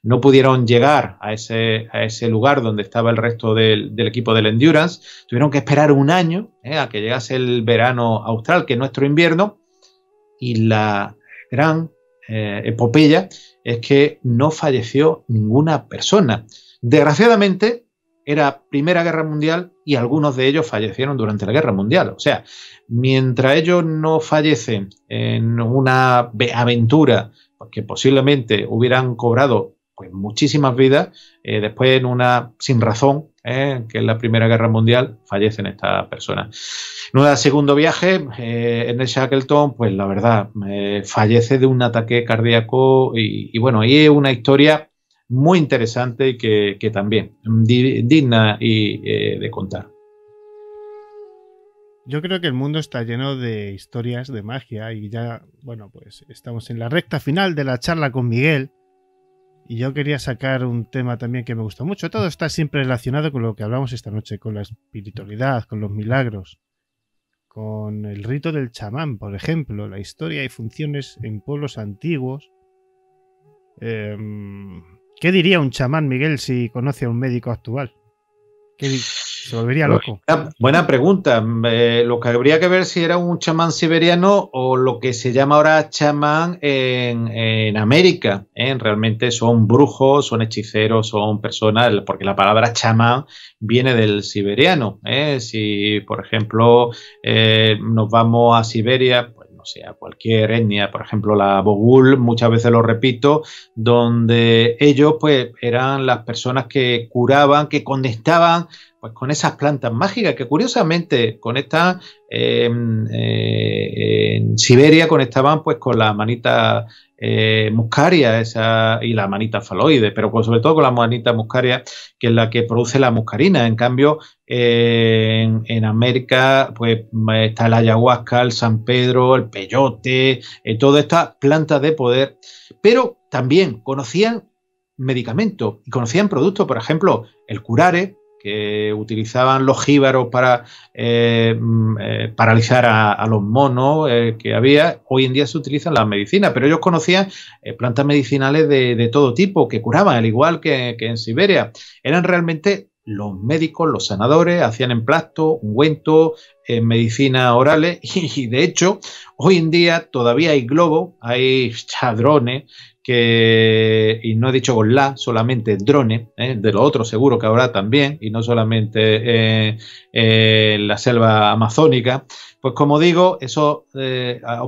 no pudieron llegar a ese, a ese lugar donde estaba el resto del, equipo del Endurance, tuvieron que esperar un año eh, a que llegase el verano austral, que es nuestro invierno, y la gran eh, epopeya es que no falleció ninguna persona. Desgraciadamente, era Primera Guerra Mundial y algunos de ellos fallecieron durante la Guerra Mundial. O sea, Mientras ellos no fallecen en una aventura, porque posiblemente hubieran cobrado pues, muchísimas vidas, eh, después en una sin razón, eh, que es la Primera Guerra Mundial, fallecen estas personas. En segundo viaje, eh, en el Shackleton, pues la verdad, fallece de un ataque cardíaco y, bueno, ahí es una historia muy interesante y que, también digna de contar. Yo creo que el mundo está lleno de historias de magia y ya, bueno, pues estamos en la recta final de la charla con Miguel y yo quería sacar un tema también que me gusta mucho. Todo está siempre relacionado con lo que hablamos esta noche, con la espiritualidad, con los milagros, con el rito del chamán, por ejemplo, la historia y funciones en pueblos antiguos. Em, ¿Qué diría un chamán, Miguel, si conoce a un médico actual? ¿Qué diría? Se volvería loco. Buena, pregunta. lo que habría que ver si era un chamán siberiano o lo que se llama ahora chamán en, América. ¿eh? Realmente son brujos, son hechiceros, son personas, porque la palabra chamán viene del siberiano. ¿eh? Si, por ejemplo, eh, nos vamos a Siberia, pues no sé, pues a cualquier etnia, por ejemplo la Bogul, muchas veces lo repito, donde ellos pues eran las personas que curaban, que conectaban pues, con esas plantas mágicas que curiosamente con esta eh, eh, en Siberia conectaban pues con la manita eh, muscaria esa, y la manita faloides pero pues, sobre todo con la manita muscaria que es la que produce la muscarina. En cambio, en, América pues está el ayahuasca, el San Pedro, el peyote, todas estas plantas de poder, pero también conocían medicamentos y conocían productos, por ejemplo, el curare, que utilizaban los jíbaros para eh, mm, eh, paralizar a, los monos eh, que había, hoy en día se utilizan las medicinas, pero ellos conocían plantas medicinales de, todo tipo que curaban, al igual que, que en Siberia. Eran realmente los médicos, los sanadores, hacían emplastos, ungüentos, en eh, medicinas orales, y, de hecho, hoy en día todavía hay globos, hay chadrones, que, y no he dicho con la, solamente drones, eh, de lo otro seguro que ahora también, y no solamente eh, la selva amazónica. Pues como digo, esos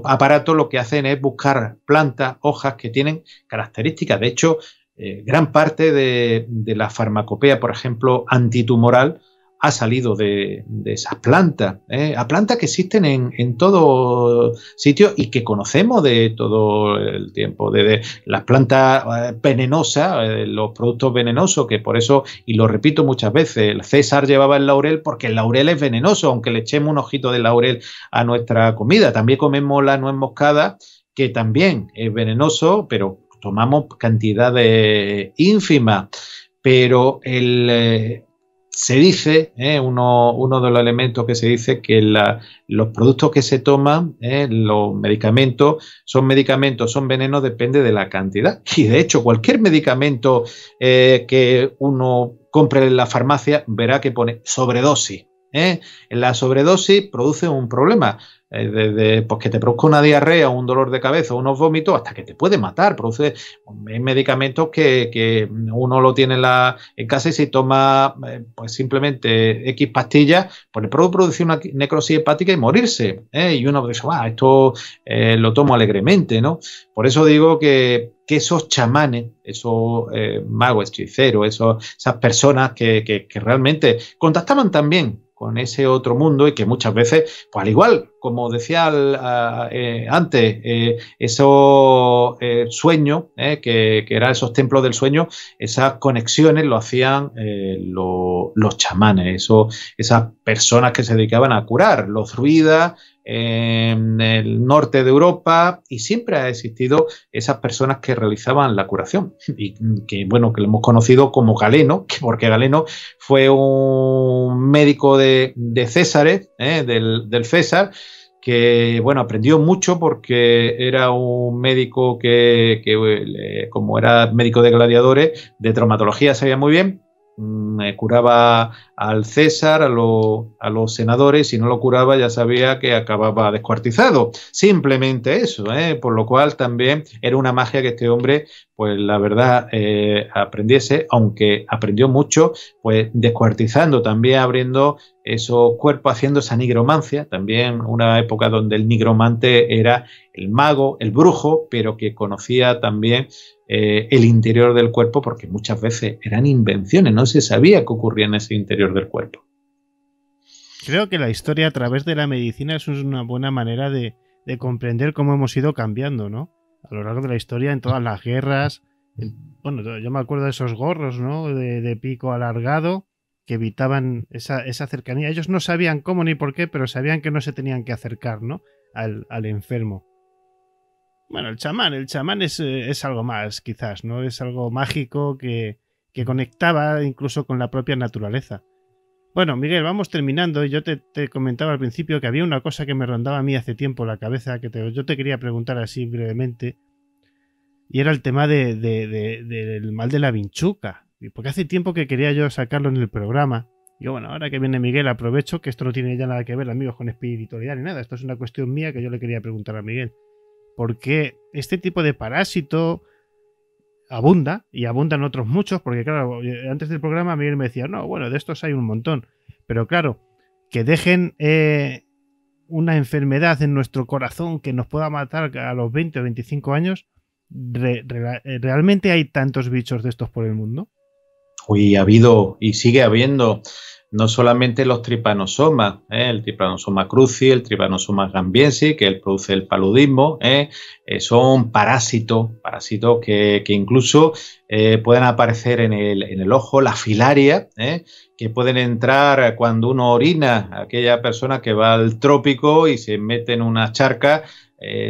aparatos lo que hacen es buscar plantas, hojas que tienen características. De hecho, eh, gran parte de, la farmacopea, por ejemplo, antitumoral, ha salido de, esas plantas, ¿eh? a plantas que existen en, todos todo sitio y que conocemos de todo el tiempo, desde las plantas eh, venenosas, los productos venenosos, que por eso, y lo repito muchas veces, el César llevaba el laurel porque el laurel es venenoso, aunque le echemos un ojito de laurel a nuestra comida. También comemos la nuez moscada, que también es venenoso, pero tomamos cantidades ínfimas, pero eh, se dice, eh, uno, de los elementos que se dice, que los productos que se toman, eh, los medicamentos, son medicamentos, son venenos, depende de la cantidad. Y de hecho, cualquier medicamento que uno compre en la farmacia verá que pone sobredosis. La sobredosis produce un problema desde eh, pues, que te produzca una diarrea, un dolor de cabeza, unos vómitos, hasta que te puede matar. Produce eh, medicamentos que, uno lo tiene en, la, en casa y si toma eh, pues simplemente X pastillas, pues le puede producir una necrosis hepática y morirse. Y uno dice, esto lo tomo alegremente, ¿no? Por eso digo que, esos chamanes, esos magos hechiceros, esos, esas personas que, que realmente contactaban también con ese otro mundo y que muchas veces, pues al igual como decía eh, antes, eh, esos eh, sueños, que, que, eran esos templos del sueño, esas conexiones lo hacían los chamanes, esas personas que se dedicaban a curar, los ruidas en el norte de Europa y siempre ha existido esas personas que realizaban la curación y que bueno que lo hemos conocido como Galeno porque Galeno fue un médico de, de Césares del César que bueno, aprendió mucho porque era un médico que, que, eh, como era médico de gladiadores, de traumatología sabía muy bien, Mm, eh, curaba al César, a, los senadores, si no lo curaba ya sabía que acababa descuartizado. Simplemente eso, ¿eh? por lo cual también era una magia que este hombre, pues la verdad, eh, aprendiese, aunque aprendió mucho, pues descuartizando, también abriendo esos cuerpos, haciendo esa nigromancia, también una época donde el nigromante era el mago, el brujo, pero que conocía también eh, el interior del cuerpo, porque muchas veces eran invenciones, no se sabía qué ocurría en ese interior del cuerpo. Creo que la historia a través de la medicina es una buena manera de, comprender cómo hemos ido cambiando, ¿no? A lo largo de la historia, en todas las guerras. bueno, yo me acuerdo de esos gorros, ¿no? De, pico alargado que evitaban esa, cercanía. Ellos no sabían cómo ni por qué, pero sabían que no se tenían que acercar, ¿no? al enfermo. Bueno, el chamán, el chamán eh, es, algo más, quizás, ¿no? Es algo mágico que, conectaba incluso con la propia naturaleza. Bueno, Miguel, vamos terminando. Yo te, comentaba al principio que había una cosa que me rondaba a mí hace tiempo la cabeza, que yo te quería preguntar así brevemente, y era el tema del mal de la vinchuca. Porque hace tiempo que quería yo sacarlo en el programa. Yo bueno, ahora que viene Miguel, aprovecho que esto no tiene ya nada que ver, amigos, con espiritualidad ni nada. Esto es una cuestión mía que yo le quería preguntar a Miguel porque este tipo de parásito abunda y abundan otros muchos, porque claro, eh, antes del programa Miguel me decía, no, bueno, de estos hay un montón, pero claro, que dejen eh, una enfermedad en nuestro corazón que nos pueda matar a los 20 o 25 años, eh, ¿realmente hay tantos bichos de estos por el mundo? Uy, ha habido y sigue habiendo no solamente los tripanosomas, ¿eh? el tripanosoma cruzi, el tripanosoma gambiensi, que produce el paludismo, ¿eh? Eh, son parásitos, parásitos que, incluso pueden aparecer en el, ojo, la filaria, que pueden entrar cuando uno orina, aquella persona que va al trópico y se mete en una charca,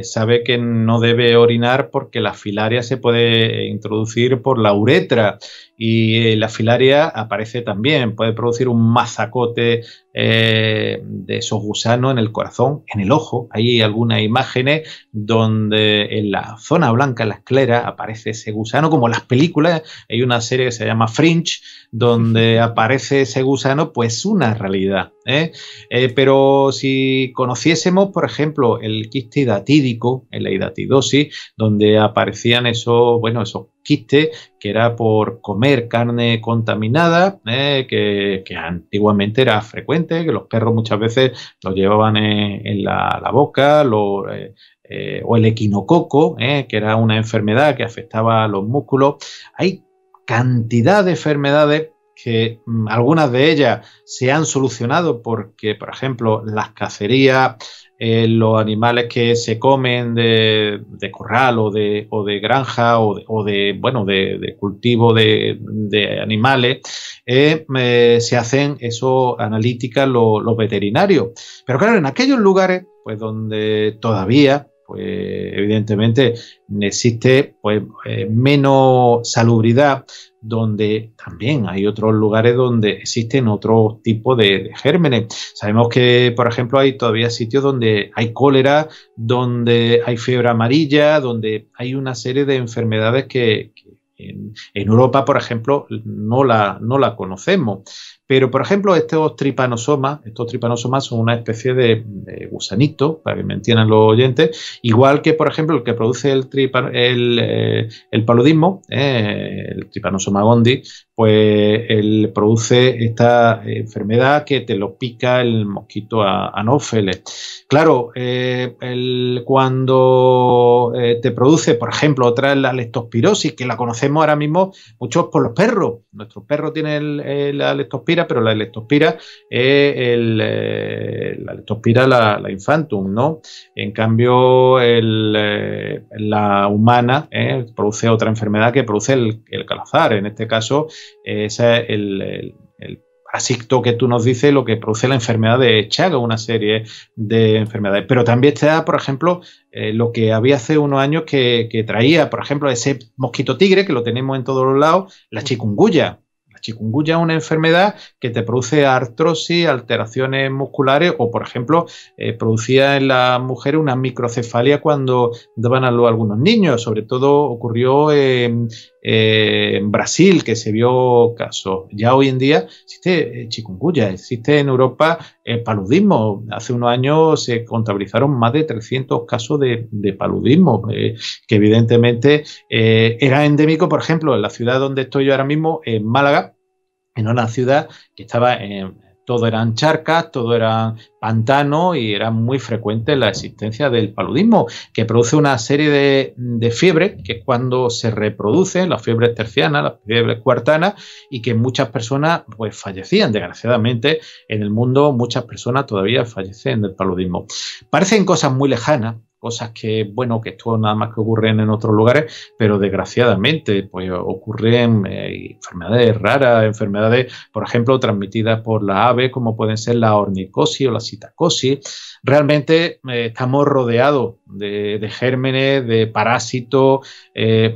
sabe que no debe orinar porque la filaria se puede introducir por la uretra y la filaria aparece también, puede producir un mazacote eh, de esos gusanos en el corazón, en el ojo. Hay algunas imágenes donde en la zona blanca, en la esclera, aparece ese gusano, como en las películas. Hay una serie que se llama Fringe, donde aparece ese gusano, pues una realidad. ¿eh? Eh, pero si conociésemos, por ejemplo, el quiste hidatídico, en la hidatidosis, donde aparecían esos, bueno, esos que era por comer carne contaminada, eh, que, antiguamente era frecuente, que los perros muchas veces lo llevaban en, la, boca, eh, eh, o el equinococo, que era una enfermedad que afectaba a los músculos. Hay cantidad de enfermedades que mm, algunas de ellas se han solucionado porque, por ejemplo, las cacerías eh, los animales que se comen de, corral o de, o de granja o de, o de bueno, de, cultivo de, animales, eh, se hacen eso analítica los veterinarios. Pero claro, en aquellos lugares, pues donde todavía pues evidentemente existe pues eh, menos salubridad, donde también hay otros lugares donde existen otros tipos de, gérmenes. Sabemos que, por ejemplo, hay todavía sitios donde hay cólera, donde hay fiebre amarilla, donde hay una serie de enfermedades que, en, Europa, por ejemplo, no la, no la conocemos. Pero, por ejemplo, estos tripanosomas, estos tripanosomas son una especie de, gusanito, para que me entiendan los oyentes, igual que, por ejemplo, el que produce el, eh, el, paludismo, eh, el tripanosoma gondi, pues él produce esta enfermedad que te lo pica el mosquito anófeles. Claro, eh, cuando te produce, por ejemplo, otra es la leptospirosis, que la conocemos ahora mismo muchos por los perros. Nuestros perros tienen la leptospirosis pero la leptospira es eh, eh, la leptospira la, infantum, ¿no? En cambio, eh, la humana produce otra enfermedad que produce el, calazar. En este caso, es el, el asicto que tú nos dices lo que produce la enfermedad de Chaga, una serie de enfermedades. Pero también está, por ejemplo, lo que había hace unos años que, traía, por ejemplo, ese mosquito tigre, que lo tenemos en todos los lados, la chikungunya es una enfermedad que te produce artrosis, alteraciones musculares o, por ejemplo, eh, producía en las mujeres una microcefalia cuando daban a luz algunos niños. Sobre todo ocurrió en, Brasil, que se vio casos. Ya hoy en día existe eh, chikungunya, existe en Europa el eh, paludismo. Hace unos años se contabilizaron más de 300 casos de, paludismo, que evidentemente era endémico, por ejemplo, en la ciudad donde estoy yo ahora mismo, en Málaga, en una ciudad que estaba en, todo eran charcas, todo era pantano y era muy frecuente la existencia del paludismo, que produce una serie de, fiebres, que es cuando se reproducen las fiebres tercianas, las fiebres cuartanas, y que muchas personas pues fallecían. Desgraciadamente, en el mundo muchas personas todavía fallecen del paludismo. Parecen cosas muy lejanas, cosas que, bueno, que esto nada más que ocurren en otros lugares, pero desgraciadamente, pues ocurren eh, enfermedades raras, enfermedades, por ejemplo, transmitidas por la ave, como pueden ser la ornicosis o la citacosis. Realmente eh, estamos rodeados de, gérmenes, de parásitos. Eh,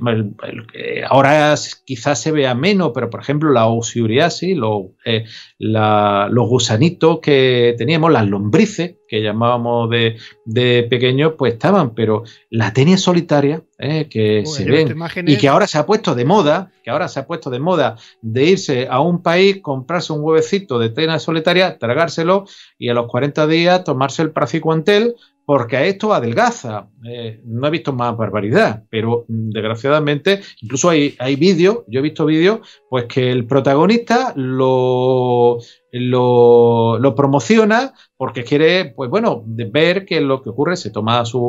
ahora quizás se vea menos, pero por ejemplo, la osiuriasis, los gusanitos que teníamos, las lombrices, que llamábamos de, pequeños, pues estaban, pero la tenia solitaria, eh, que se ve y que ahora se ha puesto de moda, que ahora se ha puesto de moda de irse a un país, comprarse un huevecito de tenia solitaria, tragárselo y a los 40 días tomarse el praziquantel porque a esto adelgaza. Eh, no he visto más barbaridad, pero mm, desgraciadamente, incluso hay, vídeos, yo he visto vídeos, pues que el protagonista lo, lo, promociona porque quiere, pues bueno, ver qué es lo que ocurre. Se toma su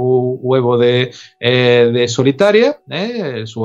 huevo de, eh, solitaria, eh, su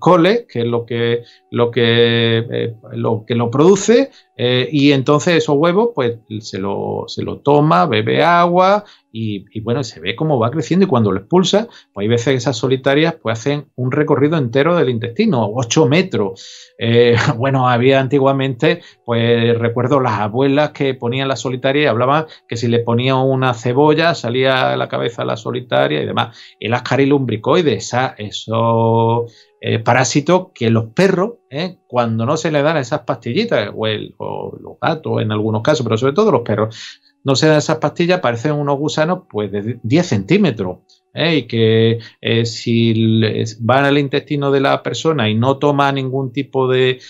cole, que es lo que lo que, lo, que lo produce, y entonces esos huevos, pues se lo, se lo toma, bebe agua, y, bueno, se ve cómo va creciendo y cuando lo expulsa, pues hay veces que esas solitarias pues hacen un recorrido entero del intestino, 8 metros. Eh, bueno, había antiguamente, pues recuerdo las abuelas que ponían la solitaria y hablaban que si le ponían una cebolla salía la cabeza la solitaria y demás. El carilumbricoides, esos eh, parásitos que los perros, eh, cuando no se le dan esas pastillitas, o, o los gatos en algunos casos, pero sobre todo los perros, no se dan esas pastillas, parecen unos gusanos pues de 10 centímetros. ¿eh? Y que eh, si van al intestino de la persona y no toma ningún tipo de,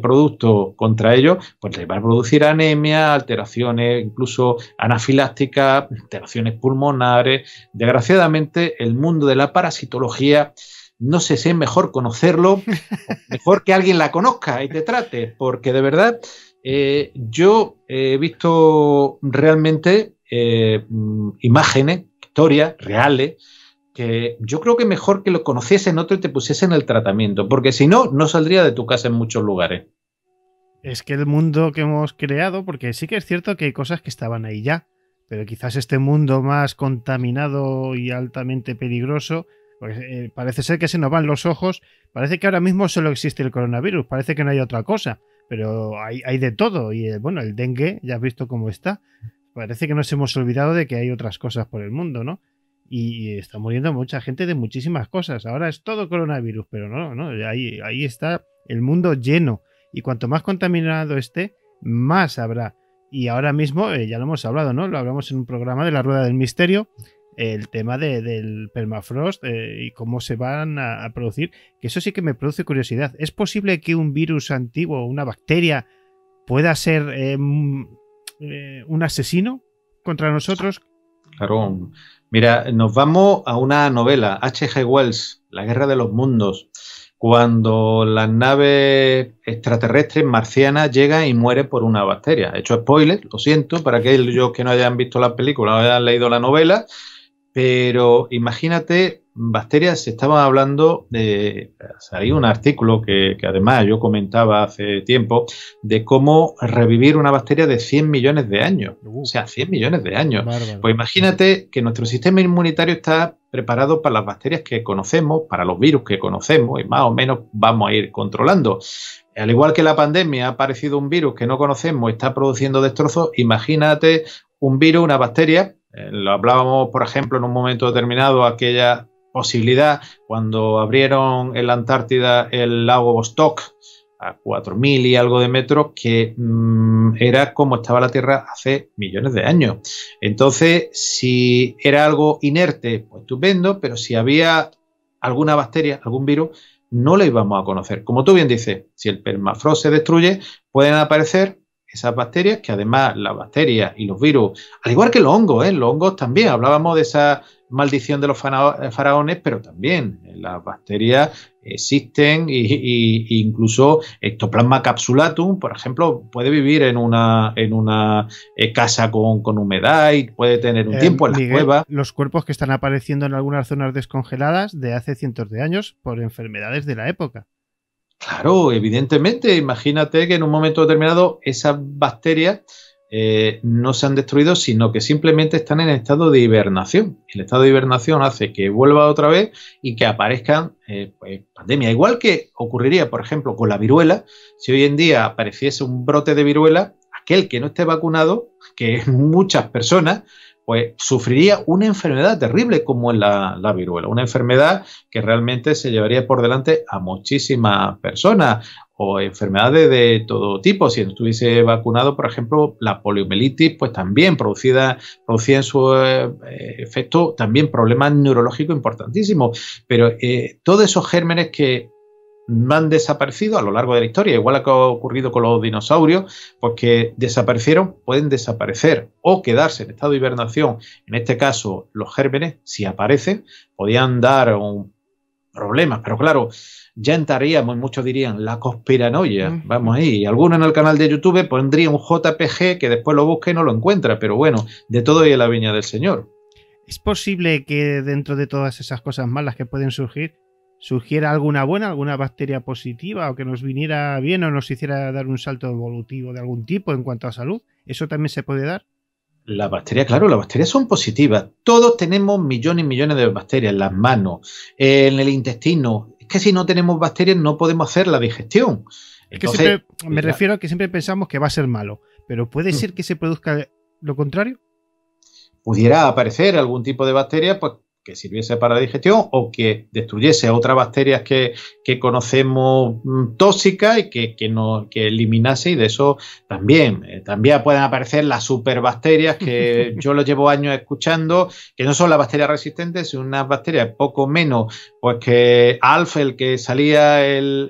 producto contra ellos, pues les va a producir anemia, alteraciones, incluso anafilácticas, alteraciones pulmonares. Desgraciadamente, el mundo de la parasitología no sé si es mejor conocerlo, mejor que alguien la conozca y te trate, porque de verdad eh, yo he visto realmente eh, mm, imágenes, historias reales, que yo creo que mejor que lo conociesen otro y te pusiesen el tratamiento, porque si no, no saldría de tu casa en muchos lugares. Es que el mundo que hemos creado, porque sí que es cierto que hay cosas que estaban ahí ya, pero quizás este mundo más contaminado y altamente peligroso, pues, eh, parece ser que se nos van los ojos, parece que ahora mismo solo existe el coronavirus, parece que no hay otra cosa pero hay, hay de todo. Y eh, bueno, el dengue, ya has visto cómo está. Parece que nos hemos olvidado de que hay otras cosas por el mundo, ¿no? Y, está muriendo mucha gente de muchísimas cosas. Ahora es todo coronavirus, pero no, no, ahí, ahí está el mundo lleno. Y cuanto más contaminado esté, más habrá. Y ahora mismo, eh, ya lo hemos hablado, ¿no? Lo hablamos en un programa de la Rueda del Misterio, el tema de, del permafrost eh, y cómo se van a, producir, que eso sí que me produce curiosidad. ¿Es posible que un virus antiguo, una bacteria, pueda ser eh, mm, eh, un asesino contra nosotros? Claro. Mira, nos vamos a una novela, H.G. Wells, La Guerra de los Mundos, cuando las naves extraterrestres marcianas llega y muere por una bacteria. He hecho spoiler, lo siento, para aquellos que no hayan visto la película o hayan leído la novela, pero imagínate, bacterias, estaban hablando de. Salió un artículo que, además yo comentaba hace tiempo de cómo revivir una bacteria de 100 millones de años. Uh. o sea, 100 millones de años. Pues imagínate que nuestro sistema inmunitario está preparado para las bacterias que conocemos, para los virus que conocemos y más o menos vamos a ir controlando. Al igual que la pandemia ha aparecido un virus que no conocemos, está produciendo destrozos, imagínate un virus, una bacteria eh, lo hablábamos, por ejemplo, en un momento determinado, aquella posibilidad cuando abrieron en la Antártida el lago Vostok a 4.000 y algo de metros, que mm, era como estaba la Tierra hace millones de años. Entonces, si era algo inerte, pues estupendo, pero si había alguna bacteria, algún virus, no lo íbamos a conocer. Como tú bien dices, si el permafrost se destruye, pueden aparecer esas bacterias, que además las bacterias y los virus, al igual que los hongos, ¿eh? los hongos también, hablábamos de esa maldición de los eh, faraones, pero también eh, las bacterias existen y, incluso Ectoplasma capsulatum, por ejemplo, puede vivir en una, en una eh, casa con, humedad y puede tener un tiempo en la cueva. Los cuerpos que están apareciendo en algunas zonas descongeladas de hace cientos de años por enfermedades de la época. Claro, evidentemente, imagínate que en un momento determinado esas bacterias eh, no se han destruido, sino que simplemente están en estado de hibernación. El estado de hibernación hace que vuelva otra vez y que aparezcan eh, pues, pandemias. Igual que ocurriría, por ejemplo, con la viruela, si hoy en día apareciese un brote de viruela, aquel que no esté vacunado, que es muchas personas, pues sufriría una enfermedad terrible como la, la viruela, una enfermedad que realmente se llevaría por delante a muchísimas personas o enfermedades de todo tipo. Si no estuviese vacunado, por ejemplo, la poliomielitis, pues también producida, producía en su eh, efecto también problemas neurológicos importantísimos. Pero eh, todos esos gérmenes que han desaparecido a lo largo de la historia, igual que ha ocurrido con los dinosaurios, porque pues desaparecieron, pueden desaparecer o quedarse en estado de hibernación. En este caso, los gérmenes, si aparecen, podían dar un problemas, pero claro, ya entraríamos, muchos dirían, la conspiranoia, vamos ahí, alguno en el canal de YouTube pondría un JPG que después lo busque y no lo encuentra, pero bueno, de todo y en la viña del Señor. ¿Es posible que dentro de todas esas cosas malas que pueden surgir, surgiera alguna buena, alguna bacteria positiva o que nos viniera bien o nos hiciera dar un salto evolutivo de algún tipo en cuanto a salud. ¿Eso también se puede dar? la bacteria claro, las bacterias son positivas. Todos tenemos millones y millones de bacterias en las manos, en el intestino. Es que si no tenemos bacterias no podemos hacer la digestión. que me refiero a que siempre pensamos que va a ser malo, pero puede mm. ser que se produzca lo contrario. Pudiera aparecer algún tipo de bacteria pues, que sirviese para digestión o que destruyese otras bacterias que, conocemos mm, tóxicas y que, que, no, eliminase y de eso también. Eh, también pueden aparecer las superbacterias que yo lo llevo años escuchando, que no son las bacterias resistentes, sino unas bacterias poco menos, pues que Alf, el que salía en,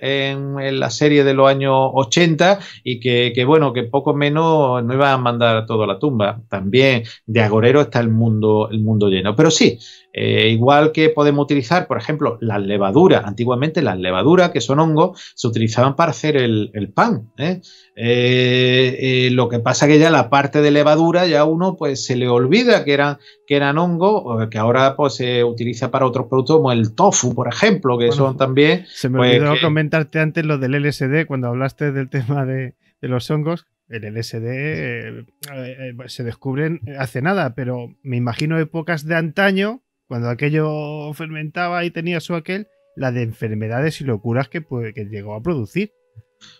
la serie de los años 80 y que, bueno, que poco menos no iban a mandar a toda la tumba. También de agorero está el mundo, el mundo lleno. Pero sí, eh, igual que podemos utilizar, por ejemplo, las levaduras. Antiguamente las levaduras, que son hongos, se utilizaban para hacer el, pan. ¿eh? Eh, lo que pasa que ya la parte de levadura ya uno pues se le olvida que eran, que eran hongos, que ahora pues se utiliza para otros productos como el tofu, por ejemplo, que son también... Se me pues, olvidó comentarte antes lo del LSD cuando hablaste del tema de, los hongos el LSD se descubren hace nada, pero me imagino épocas de antaño cuando aquello fermentaba y tenía su aquel, la de enfermedades y locuras que, pues, llegó a producir.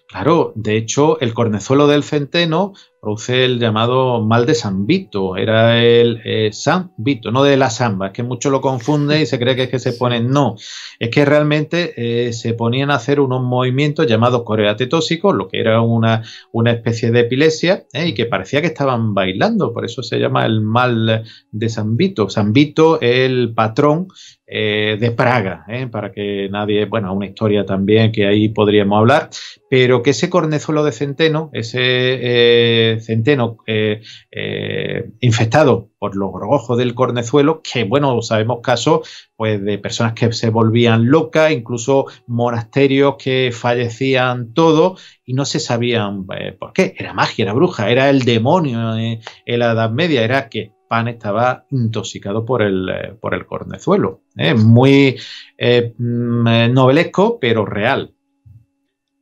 Claro, de hecho, el cornezuelo del centeno produce el llamado mal de San Vito, era el eh, San Vito, no de la samba, es que muchos lo confunden y se cree que es que se ponen, no, es que realmente eh, se ponían a hacer unos movimientos llamados coreatetóxicos, lo que era una, una especie de epilepsia eh, y que parecía que estaban bailando, por eso se llama el mal de San Vito. San Vito el patrón de Praga, para que nadie, bueno, una historia también que ahí podríamos hablar, pero que ese cornezuelo de centeno, ese centeno eh, eh, infectado por los gorgojos del cornezuelo, que bueno, sabemos casos pues, de personas que se volvían locas, incluso monasterios que fallecían todo y no se sabían eh, por qué. Era magia, era bruja, era el demonio en la Edad Media, era que Pan estaba intoxicado por el, por el cornezuelo. Muy mm, novelesco, pero real.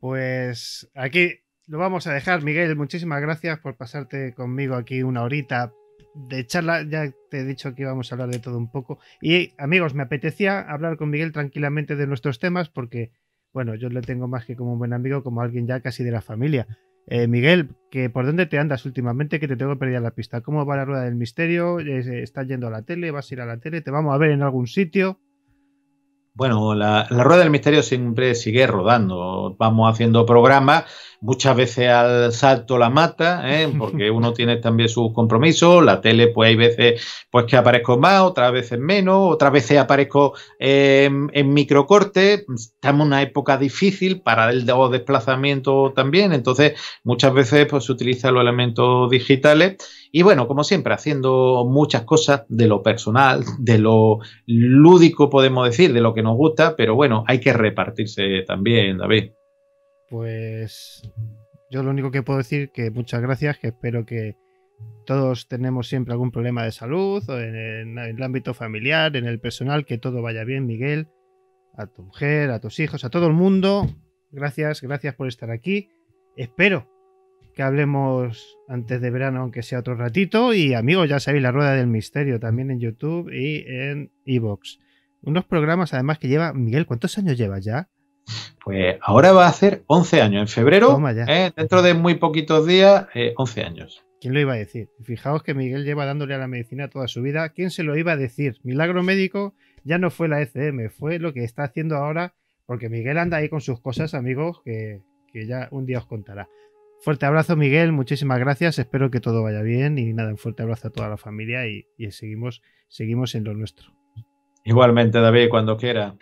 Pues aquí lo vamos a dejar. Miguel, muchísimas gracias por pasarte conmigo aquí una horita de charla. Ya te he dicho que íbamos a hablar de todo un poco. Y amigos, me apetecía hablar con Miguel tranquilamente de nuestros temas porque, bueno, yo le tengo más que como un buen amigo, como alguien ya casi de la familia. Eh, Miguel, que ¿por dónde te andas últimamente? Que te tengo perdida la pista. ¿Cómo va la rueda del misterio? ¿Estás yendo a la tele? ¿Vas a ir a la tele? ¿Te vamos a ver en algún sitio? Bueno, la, la rueda del misterio siempre sigue rodando. Vamos haciendo programas muchas veces al salto la mata, ¿eh? porque uno tiene también sus compromisos, la tele pues hay veces pues que aparezco más, otras veces menos, otras veces aparezco eh, en, microcorte, estamos en una época difícil para el desplazamiento también, entonces muchas veces pues se utilizan los elementos digitales y bueno, como siempre, haciendo muchas cosas de lo personal, de lo lúdico podemos decir, de lo que nos gusta, pero bueno, hay que repartirse también, David pues yo lo único que puedo decir que muchas gracias, que espero que todos tenemos siempre algún problema de salud, en el, ámbito familiar, en el personal, que todo vaya bien, Miguel, a tu mujer, a tus hijos, a todo el mundo. Gracias, gracias por estar aquí. Espero que hablemos antes de verano, aunque sea otro ratito. Y amigos, ya sabéis, la rueda del misterio también en YouTube y en Evox. Unos programas además que lleva, Miguel, ¿cuántos años lleva ya? Pues ahora va a hacer 11 años. En febrero, ¿eh? dentro de muy poquitos días, 11 eh, años. ¿Quién lo iba a decir? Fijaos que Miguel lleva dándole a la medicina toda su vida. ¿Quién se lo iba a decir? Milagro médico ya no fue la ECM, fue lo que está haciendo ahora, porque Miguel anda ahí con sus cosas, amigos, que, ya un día os contará. Fuerte abrazo, Miguel. Muchísimas gracias. Espero que todo vaya bien. Y nada, un fuerte abrazo a toda la familia y, y seguimos, seguimos en lo nuestro. Igualmente, David, cuando quiera.